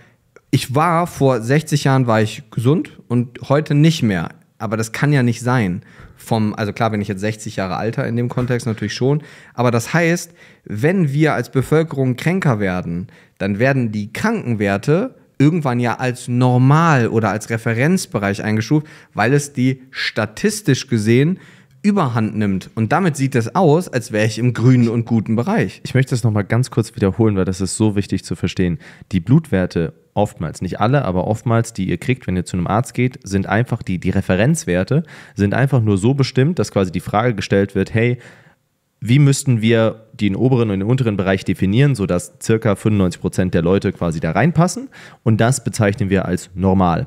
ich war vor 60 Jahren war ich gesund und heute nicht mehr. Aber das kann ja nicht sein. Vom, also klar bin ich jetzt 60 Jahre alter in dem Kontext natürlich schon. Aber das heißt, wenn wir als Bevölkerung kränker werden, dann werden die Krankenwerte irgendwann ja als normal oder als Referenzbereich eingestuft, weil es die statistisch gesehen Überhand nimmt. Und damit sieht es aus, als wäre ich im grünen und guten Bereich. Ich möchte das nochmal ganz kurz wiederholen, weil das ist so wichtig zu verstehen. Die Blutwerte oftmals, nicht alle, aber oftmals, die ihr kriegt, wenn ihr zu einem Arzt geht, sind einfach die, die Referenzwerte, sind einfach nur so bestimmt, dass quasi die Frage gestellt wird, hey, wie müssten wir den oberen und den unteren Bereich definieren, sodass circa 95% Prozent der Leute quasi da reinpassen? Und das bezeichnen wir als normal.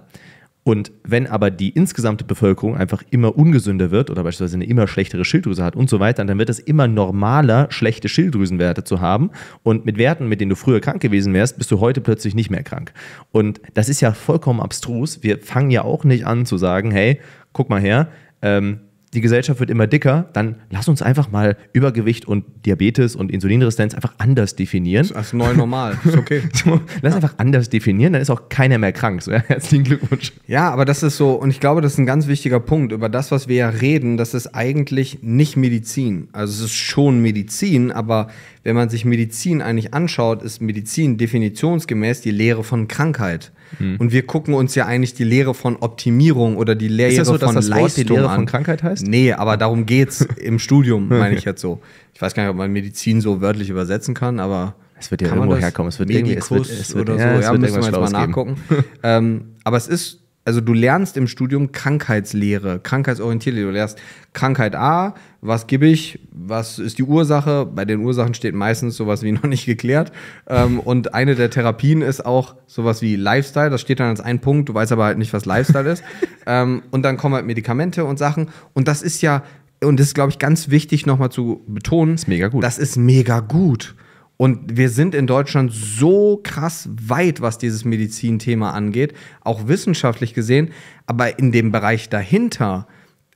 Und wenn aber die insgesamte Bevölkerung einfach immer ungesünder wird oder beispielsweise eine immer schlechtere Schilddrüse hat und so weiter, dann wird es immer normaler, schlechte Schilddrüsenwerte zu haben. Und mit Werten, mit denen du früher krank gewesen wärst, bist du heute plötzlich nicht mehr krank. Und das ist ja vollkommen abstrus. Wir fangen ja auch nicht an zu sagen, hey, guck mal her, ähm, die Gesellschaft wird immer dicker, dann lass uns einfach mal Übergewicht und Diabetes und Insulinresistenz einfach anders definieren. Das ist neu normal, ist okay. so, lass ja. einfach anders definieren, dann ist auch keiner mehr krank. So, ja, herzlichen Glückwunsch. Ja, aber das ist so, und ich glaube, das ist ein ganz wichtiger Punkt. Über das, was wir ja reden, das ist eigentlich nicht Medizin. Also es ist schon Medizin, aber wenn man sich Medizin eigentlich anschaut, ist Medizin definitionsgemäß die Lehre von Krankheit. Mhm. Und wir gucken uns ja eigentlich die Lehre von Optimierung oder die Lehre Ist das so, von dass das Leistung Wort die Lehre an. von Krankheit heißt? Nee, aber darum geht's im Studium, meine ich jetzt so. Ich weiß gar nicht, ob man Medizin so wörtlich übersetzen kann, aber es wird ja irgendwo herkommen. Es wird Medikus irgendwie, es wird, es wird, oder ja, so. Ja, müssen wir jetzt mal geben. nachgucken. ähm, aber es ist also du lernst im Studium Krankheitslehre, krankheitsorientierte Lehre. Du lernst Krankheit A, was gebe ich, was ist die Ursache. Bei den Ursachen steht meistens sowas wie noch nicht geklärt. Ähm, und eine der Therapien ist auch sowas wie Lifestyle. Das steht dann als ein Punkt, du weißt aber halt nicht, was Lifestyle ist. Ähm, und dann kommen halt Medikamente und Sachen. Und das ist ja, und das ist, glaube ich, ganz wichtig nochmal zu betonen. Das ist mega gut. Das ist mega gut. Und wir sind in Deutschland so krass weit, was dieses Medizinthema angeht, auch wissenschaftlich gesehen. Aber in dem Bereich dahinter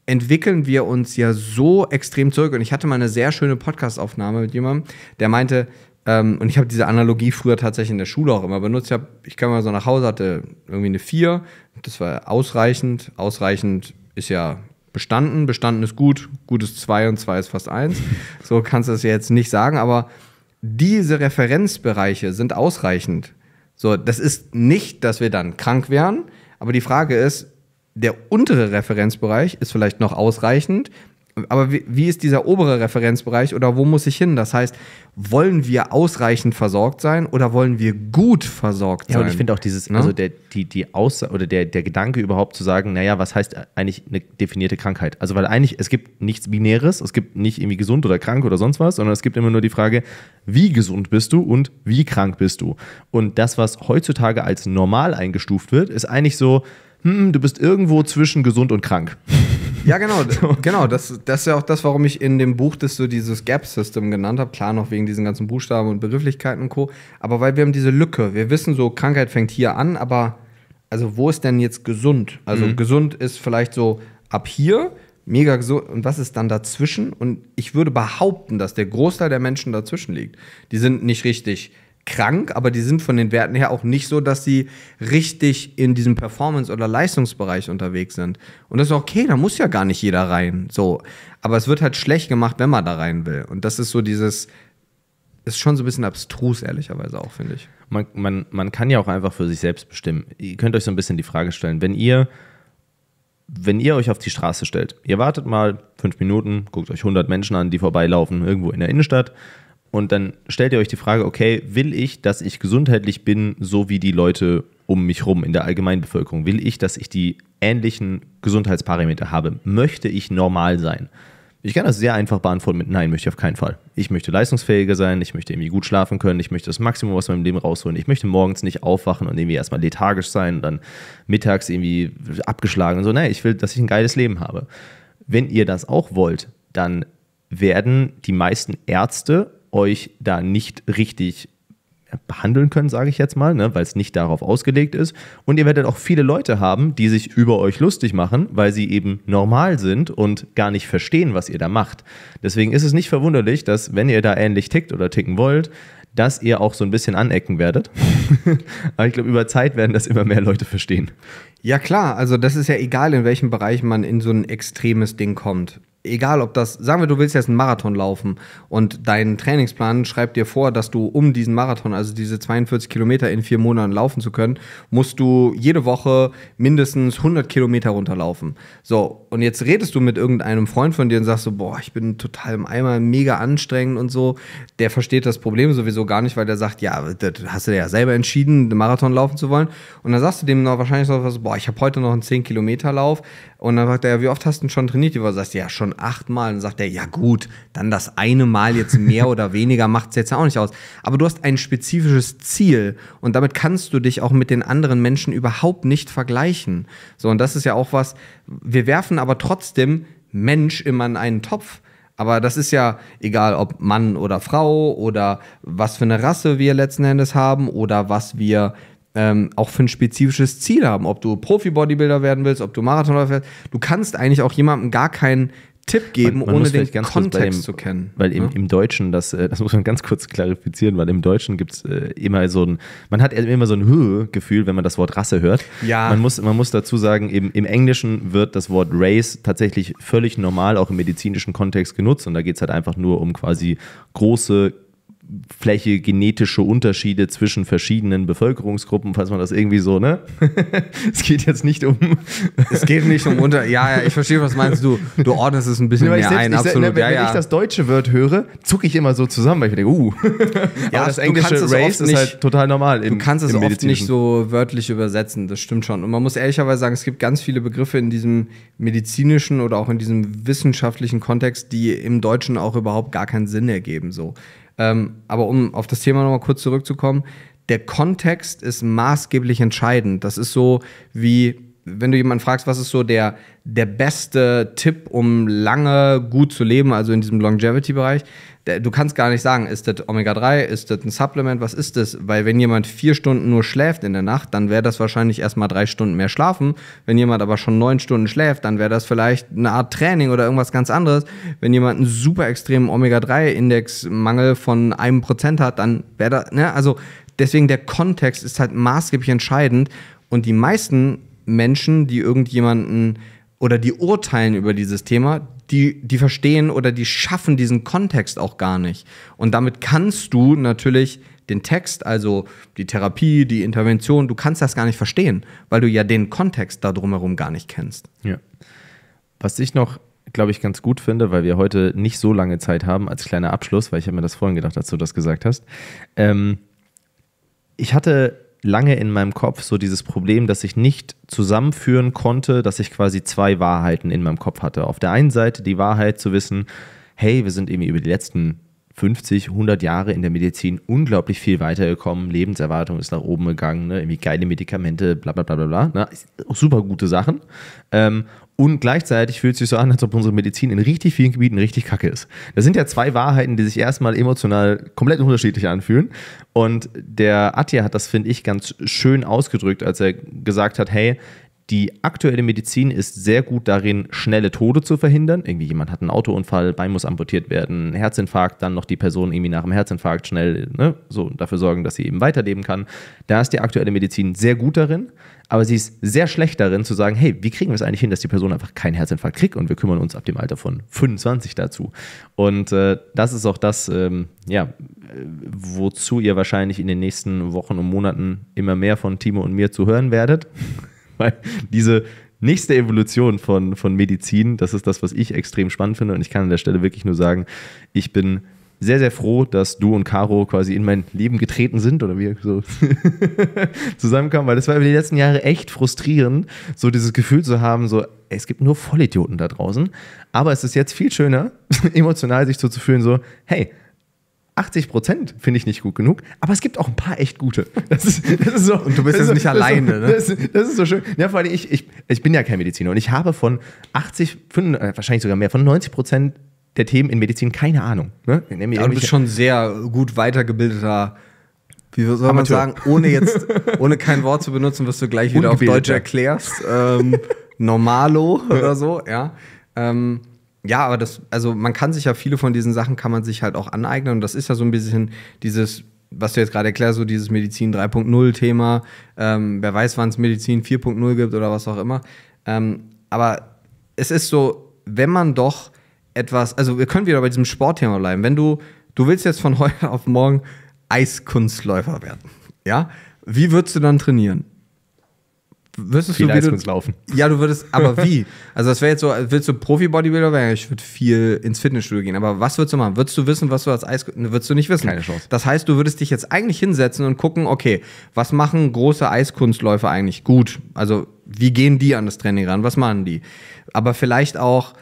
entwickeln wir uns ja so extrem zurück. Und ich hatte mal eine sehr schöne Podcastaufnahme mit jemandem, der meinte, ähm, und ich habe diese Analogie früher tatsächlich in der Schule auch immer benutzt. Ich, hab, ich kam mal so nach Hause, hatte irgendwie eine 4. Das war ausreichend. Ausreichend ist ja bestanden. Bestanden ist gut. Gut ist 2 und 2 ist fast 1. So kannst du es jetzt nicht sagen, aber diese Referenzbereiche sind ausreichend. So, das ist nicht, dass wir dann krank wären, aber die Frage ist, der untere Referenzbereich ist vielleicht noch ausreichend, aber wie, wie ist dieser obere Referenzbereich oder wo muss ich hin? Das heißt, wollen wir ausreichend versorgt sein oder wollen wir gut versorgt ja, sein? Ja, und ich finde auch dieses, ne? also der, die, die Aussage oder der, der Gedanke überhaupt zu sagen, naja, was heißt eigentlich eine definierte Krankheit? Also, weil eigentlich, es gibt nichts Binäres, es gibt nicht irgendwie gesund oder krank oder sonst was, sondern es gibt immer nur die Frage, wie gesund bist du und wie krank bist du? Und das, was heutzutage als normal eingestuft wird, ist eigentlich so, hm, du bist irgendwo zwischen gesund und krank. Ja, genau. so. Genau, das, das ist ja auch das, warum ich in dem Buch das so dieses Gap-System genannt habe. Klar, noch wegen diesen ganzen Buchstaben und Begrifflichkeiten und Co. Aber weil wir haben diese Lücke. Wir wissen so, Krankheit fängt hier an, aber also wo ist denn jetzt gesund? Also mhm. gesund ist vielleicht so ab hier, mega gesund. Und was ist dann dazwischen? Und ich würde behaupten, dass der Großteil der Menschen dazwischen liegt. Die sind nicht richtig krank, aber die sind von den Werten her auch nicht so, dass sie richtig in diesem Performance- oder Leistungsbereich unterwegs sind. Und das ist okay, da muss ja gar nicht jeder rein. So. Aber es wird halt schlecht gemacht, wenn man da rein will. Und das ist so dieses, ist schon so ein bisschen abstrus, ehrlicherweise auch, finde ich. Man, man, man kann ja auch einfach für sich selbst bestimmen. Ihr könnt euch so ein bisschen die Frage stellen, wenn ihr, wenn ihr euch auf die Straße stellt, ihr wartet mal fünf Minuten, guckt euch 100 Menschen an, die vorbeilaufen, irgendwo in der Innenstadt, und dann stellt ihr euch die Frage, okay, will ich, dass ich gesundheitlich bin, so wie die Leute um mich rum in der Allgemeinbevölkerung? Will ich, dass ich die ähnlichen Gesundheitsparameter habe? Möchte ich normal sein? Ich kann das sehr einfach beantworten mit Nein, möchte ich auf keinen Fall. Ich möchte leistungsfähiger sein, ich möchte irgendwie gut schlafen können, ich möchte das Maximum aus meinem Leben rausholen, ich möchte morgens nicht aufwachen und irgendwie erstmal lethargisch sein und dann mittags irgendwie abgeschlagen und so. Nein, ich will, dass ich ein geiles Leben habe. Wenn ihr das auch wollt, dann werden die meisten Ärzte euch da nicht richtig behandeln können, sage ich jetzt mal, ne, weil es nicht darauf ausgelegt ist. Und ihr werdet auch viele Leute haben, die sich über euch lustig machen, weil sie eben normal sind und gar nicht verstehen, was ihr da macht. Deswegen ist es nicht verwunderlich, dass wenn ihr da ähnlich tickt oder ticken wollt, dass ihr auch so ein bisschen anecken werdet. Aber ich glaube, über Zeit werden das immer mehr Leute verstehen. Ja klar, also das ist ja egal, in welchem Bereich man in so ein extremes Ding kommt egal ob das, sagen wir, du willst jetzt einen Marathon laufen und dein Trainingsplan schreibt dir vor, dass du um diesen Marathon, also diese 42 Kilometer in vier Monaten laufen zu können, musst du jede Woche mindestens 100 Kilometer runterlaufen. So, und jetzt redest du mit irgendeinem Freund von dir und sagst so, boah, ich bin total im Eimer, mega anstrengend und so. Der versteht das Problem sowieso gar nicht, weil der sagt, ja, das hast du ja selber entschieden, einen Marathon laufen zu wollen. Und dann sagst du dem noch wahrscheinlich so, boah, ich habe heute noch einen 10 Kilometer Lauf. Und dann sagt er, ja, wie oft hast du denn schon trainiert? Du sagst, ja, schon achtmal und sagt er, ja gut, dann das eine Mal jetzt mehr oder weniger macht es jetzt auch nicht aus. Aber du hast ein spezifisches Ziel und damit kannst du dich auch mit den anderen Menschen überhaupt nicht vergleichen. So, und das ist ja auch was, wir werfen aber trotzdem Mensch immer in einen Topf. Aber das ist ja egal, ob Mann oder Frau oder was für eine Rasse wir letzten Endes haben oder was wir ähm, auch für ein spezifisches Ziel haben. Ob du Profi-Bodybuilder werden willst, ob du Marathonläufer, du kannst eigentlich auch jemandem gar keinen Tipp geben, man, man ohne den Kontext dem, zu kennen. Weil im, ja? Ne? im Deutschen, das, äh, das muss man ganz kurz klarifizieren, weil im Deutschen gibt es äh, immer so ein, man hat immer so ein Höhe-Gefühl, wenn man das Wort Rasse hört. Ja. Man muss, man muss dazu sagen, eben im Englischen wird das Wort Race tatsächlich völlig normal auch im medizinischen Kontext genutzt und da geht es halt einfach nur um quasi große Fläche genetische Unterschiede zwischen verschiedenen Bevölkerungsgruppen, falls man das irgendwie so, ne? es geht jetzt nicht um. es geht nicht um unter. Ja, ja, ich verstehe, was meinst du. Du ordnest es ein bisschen nee, mehr selbst, ein, ich, absolut. Ich, ne, wenn, ja, ja. wenn ich das deutsche Wort höre, zucke ich immer so zusammen, weil ich denke, uh. ja, das englische Race nicht, ist halt total normal. Im, du kannst es oft nicht so wörtlich übersetzen, das stimmt schon. Und man muss ehrlicherweise sagen, es gibt ganz viele Begriffe in diesem medizinischen oder auch in diesem wissenschaftlichen Kontext, die im Deutschen auch überhaupt gar keinen Sinn ergeben, so. Ähm, aber um auf das Thema nochmal kurz zurückzukommen, der Kontext ist maßgeblich entscheidend. Das ist so wie wenn du jemanden fragst, was ist so der, der beste Tipp, um lange gut zu leben, also in diesem Longevity-Bereich, du kannst gar nicht sagen, ist das Omega-3, ist das ein Supplement, was ist das? Weil wenn jemand vier Stunden nur schläft in der Nacht, dann wäre das wahrscheinlich erstmal drei Stunden mehr schlafen. Wenn jemand aber schon neun Stunden schläft, dann wäre das vielleicht eine Art Training oder irgendwas ganz anderes. Wenn jemand einen super extremen Omega-3-Index-Mangel von einem Prozent hat, dann wäre das, ne? Also deswegen der Kontext ist halt maßgeblich entscheidend. Und die meisten Menschen, die irgendjemanden oder die urteilen über dieses Thema, die, die verstehen oder die schaffen diesen Kontext auch gar nicht. Und damit kannst du natürlich den Text, also die Therapie, die Intervention, du kannst das gar nicht verstehen, weil du ja den Kontext da drumherum gar nicht kennst. Ja. Was ich noch, glaube ich, ganz gut finde, weil wir heute nicht so lange Zeit haben, als kleiner Abschluss, weil ich habe mir das vorhin gedacht, als du das gesagt hast. Ähm, ich hatte lange in meinem Kopf so dieses Problem, dass ich nicht zusammenführen konnte, dass ich quasi zwei Wahrheiten in meinem Kopf hatte. Auf der einen Seite die Wahrheit zu wissen, hey, wir sind irgendwie über die letzten 50, 100 Jahre in der Medizin unglaublich viel weitergekommen. Lebenserwartung ist nach oben gegangen, ne? irgendwie geile Medikamente, bla bla bla bla bla. Ne? Super gute Sachen. Ähm, und gleichzeitig fühlt es sich so an, als ob unsere Medizin in richtig vielen Gebieten richtig kacke ist. Das sind ja zwei Wahrheiten, die sich erstmal emotional komplett unterschiedlich anfühlen. Und der Atia hat das, finde ich, ganz schön ausgedrückt, als er gesagt hat, hey, die aktuelle Medizin ist sehr gut darin, schnelle Tode zu verhindern. Irgendwie jemand hat einen Autounfall, Bein muss amputiert werden, Herzinfarkt, dann noch die Person irgendwie nach dem Herzinfarkt schnell ne, so dafür sorgen, dass sie eben weiterleben kann. Da ist die aktuelle Medizin sehr gut darin, aber sie ist sehr schlecht darin zu sagen, hey, wie kriegen wir es eigentlich hin, dass die Person einfach keinen Herzinfarkt kriegt und wir kümmern uns ab dem Alter von 25 dazu. Und äh, das ist auch das, ähm, ja, wozu ihr wahrscheinlich in den nächsten Wochen und Monaten immer mehr von Timo und mir zu hören werdet. Weil diese nächste Evolution von, von Medizin, das ist das, was ich extrem spannend finde. Und ich kann an der Stelle wirklich nur sagen, ich bin sehr, sehr froh, dass du und Caro quasi in mein Leben getreten sind oder wir so zusammenkamen, weil das war über die letzten Jahre echt frustrierend, so dieses Gefühl zu haben, so, es gibt nur Vollidioten da draußen. Aber es ist jetzt viel schöner, emotional sich so zu fühlen, so, hey, 80 Prozent finde ich nicht gut genug, aber es gibt auch ein paar echt gute. Das ist, das ist so, und du bist jetzt so, nicht das alleine. So, ne? das, das, ist so schön. Ja, vor allem, ich, ich, ich bin ja kein Mediziner und ich habe von 80, 5, äh, wahrscheinlich sogar mehr, von 90 Prozent der Themen in Medizin keine Ahnung. Ne? Ja, du bist schon sehr gut weitergebildeter wie soll man sagen, ohne jetzt, ohne kein Wort zu benutzen, was du gleich wieder auf Deutsch erklärst. Ähm, normalo oder so, ja. Ähm, ja, aber das, also man kann sich ja viele von diesen Sachen kann man sich halt auch aneignen und das ist ja so ein bisschen dieses, was du jetzt gerade erklärst, so dieses Medizin 3.0-Thema, ähm, wer weiß, wann es Medizin 4.0 gibt oder was auch immer. Ähm, aber es ist so, wenn man doch etwas, also wir können wieder bei diesem Sportthema bleiben. Wenn du, du willst jetzt von heute auf morgen Eiskunstläufer werden, ja, wie würdest du dann trainieren? Würdest viel du, laufen. ja, du würdest, aber wie? Also das wäre jetzt so, willst du Profi-Bodybuilder werden? Ich würde viel ins Fitnessstudio gehen. Aber was würdest du machen? Würdest du wissen, was du als Eis, ne, würdest du nicht wissen? Keine Chance. Das heißt, du würdest dich jetzt eigentlich hinsetzen und gucken, okay, was machen große Eiskunstläufer eigentlich gut? Also wie gehen die an das Training ran? Was machen die? Aber vielleicht auch,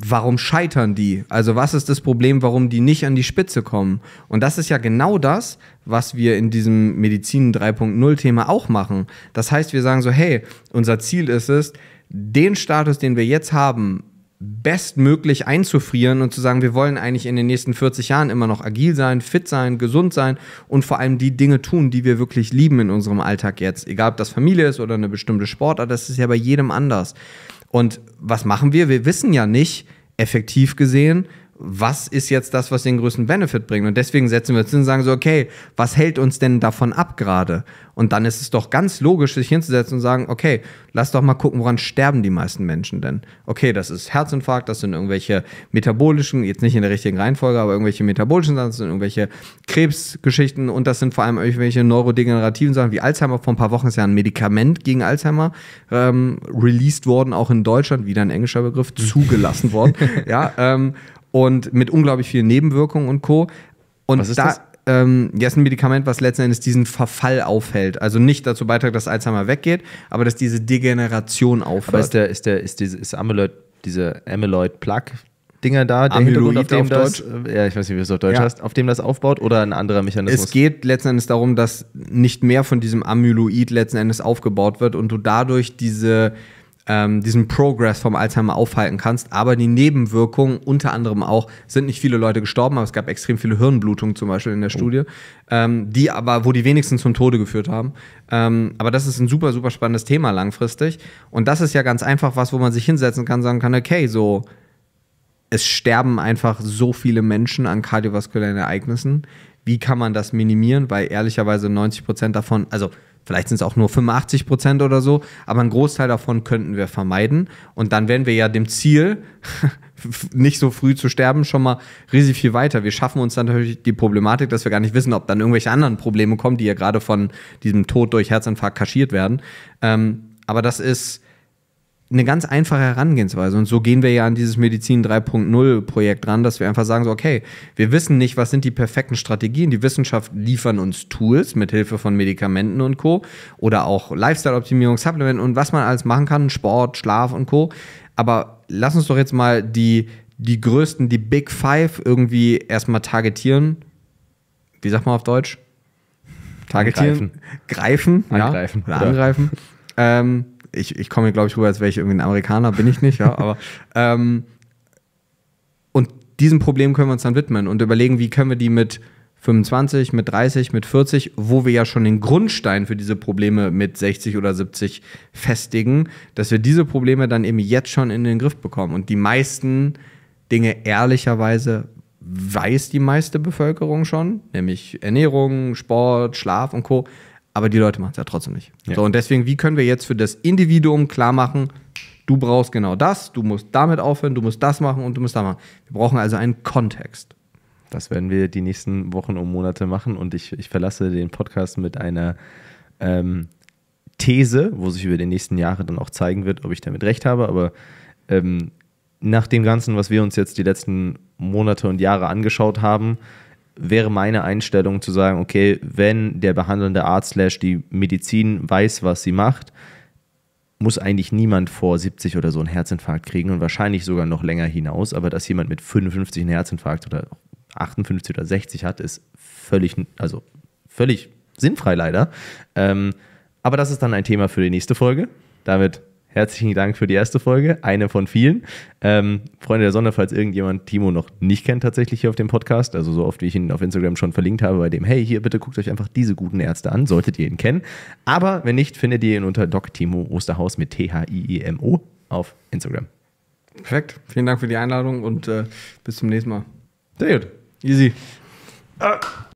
warum scheitern die? Also was ist das Problem, warum die nicht an die Spitze kommen? Und das ist ja genau das, was wir in diesem Medizin 3.0 Thema auch machen. Das heißt, wir sagen so, hey, unser Ziel ist es, den Status, den wir jetzt haben, bestmöglich einzufrieren und zu sagen, wir wollen eigentlich in den nächsten 40 Jahren immer noch agil sein, fit sein, gesund sein und vor allem die Dinge tun, die wir wirklich lieben in unserem Alltag jetzt. Egal, ob das Familie ist oder eine bestimmte Sportart, das ist ja bei jedem anders. Und was machen wir? Wir wissen ja nicht effektiv gesehen, was ist jetzt das, was den größten Benefit bringt? Und deswegen setzen wir uns hin und sagen so, okay, was hält uns denn davon ab gerade? Und dann ist es doch ganz logisch, sich hinzusetzen und sagen, okay, lass doch mal gucken, woran sterben die meisten Menschen denn? Okay, das ist Herzinfarkt, das sind irgendwelche metabolischen, jetzt nicht in der richtigen Reihenfolge, aber irgendwelche metabolischen Sachen, das sind irgendwelche Krebsgeschichten und das sind vor allem irgendwelche neurodegenerativen Sachen wie Alzheimer. Vor ein paar Wochen ist ja ein Medikament gegen Alzheimer ähm, released worden, auch in Deutschland, wieder ein englischer Begriff, zugelassen worden. ja, ähm, und mit unglaublich vielen Nebenwirkungen und Co. Und Was ist da, das? ähm, ja, ist ein Medikament, was letzten Endes diesen Verfall aufhält. Also nicht dazu beiträgt, dass Alzheimer weggeht, aber dass diese Degeneration aufhört. Aber ist der, ist der, ist diese, ist Amyloid, diese Amyloid Plug, Dinger da, der Amyloid auf dem auf das, Deutsch. Äh, ja, ich weiß nicht, wie du es auf Deutsch ja. heißt, auf dem das aufbaut oder ein anderer Mechanismus? Es geht letzten Endes darum, dass nicht mehr von diesem Amyloid letzten Endes aufgebaut wird und du dadurch diese ähm, diesen Progress vom Alzheimer aufhalten kannst. Aber die Nebenwirkungen, unter anderem auch, sind nicht viele Leute gestorben, aber es gab extrem viele Hirnblutungen zum Beispiel in der oh. Studie, ähm, die aber, wo die wenigsten zum Tode geführt haben. Ähm, aber das ist ein super, super spannendes Thema langfristig. Und das ist ja ganz einfach was, wo man sich hinsetzen kann, sagen kann, okay, so, es sterben einfach so viele Menschen an kardiovaskulären Ereignissen. Wie kann man das minimieren? Weil ehrlicherweise 90 Prozent davon, also Vielleicht sind es auch nur 85 Prozent oder so, aber einen Großteil davon könnten wir vermeiden. Und dann wären wir ja dem Ziel, nicht so früh zu sterben, schon mal riesig viel weiter. Wir schaffen uns dann natürlich die Problematik, dass wir gar nicht wissen, ob dann irgendwelche anderen Probleme kommen, die ja gerade von diesem Tod durch Herzinfarkt kaschiert werden. Ähm, aber das ist eine ganz einfache Herangehensweise. Und so gehen wir ja an dieses Medizin 3.0 Projekt ran, dass wir einfach sagen, so, okay, wir wissen nicht, was sind die perfekten Strategien. Die Wissenschaft liefern uns Tools mit Hilfe von Medikamenten und Co. oder auch Lifestyle-Optimierung, Supplement und was man alles machen kann, Sport, Schlaf und Co. Aber lass uns doch jetzt mal die, die größten, die Big Five irgendwie erstmal targetieren. Wie sagt man auf Deutsch? Targetieren. Angreifen. Greifen. Angreifen. Ja, oder angreifen. ähm, ich, ich komme hier, glaube ich, rüber, als wäre ich irgendwie ein Amerikaner, bin ich nicht, ja, aber ähm, und diesem Problem können wir uns dann widmen und überlegen, wie können wir die mit 25, mit 30, mit 40, wo wir ja schon den Grundstein für diese Probleme mit 60 oder 70 festigen, dass wir diese Probleme dann eben jetzt schon in den Griff bekommen. Und die meisten Dinge ehrlicherweise weiß die meiste Bevölkerung schon, nämlich Ernährung, Sport, Schlaf und Co aber die Leute machen es ja trotzdem nicht. Ja. So, und deswegen, wie können wir jetzt für das Individuum klar machen, du brauchst genau das, du musst damit aufhören, du musst das machen und du musst da machen. Wir brauchen also einen Kontext. Das werden wir die nächsten Wochen und Monate machen und ich, ich verlasse den Podcast mit einer ähm, These, wo sich über die nächsten Jahre dann auch zeigen wird, ob ich damit recht habe, aber ähm, nach dem Ganzen, was wir uns jetzt die letzten Monate und Jahre angeschaut haben, wäre meine Einstellung zu sagen, okay, wenn der behandelnde Arzt slash die Medizin weiß, was sie macht, muss eigentlich niemand vor 70 oder so einen Herzinfarkt kriegen und wahrscheinlich sogar noch länger hinaus. Aber dass jemand mit 55 einen Herzinfarkt oder 58 oder 60 hat, ist völlig, also völlig sinnfrei leider. Ähm, aber das ist dann ein Thema für die nächste Folge. Damit Herzlichen Dank für die erste Folge, eine von vielen. Ähm, Freunde der Sonne, falls irgendjemand Timo noch nicht kennt, tatsächlich hier auf dem Podcast, also so oft wie ich ihn auf Instagram schon verlinkt habe, bei dem, hey, hier bitte guckt euch einfach diese guten Ärzte an, solltet ihr ihn kennen. Aber wenn nicht, findet ihr ihn unter Doc Timo Osterhaus mit T-H-I-E-M-O auf Instagram. Perfekt. Vielen Dank für die Einladung und äh, bis zum nächsten Mal. Sehr gut. Easy. Ah.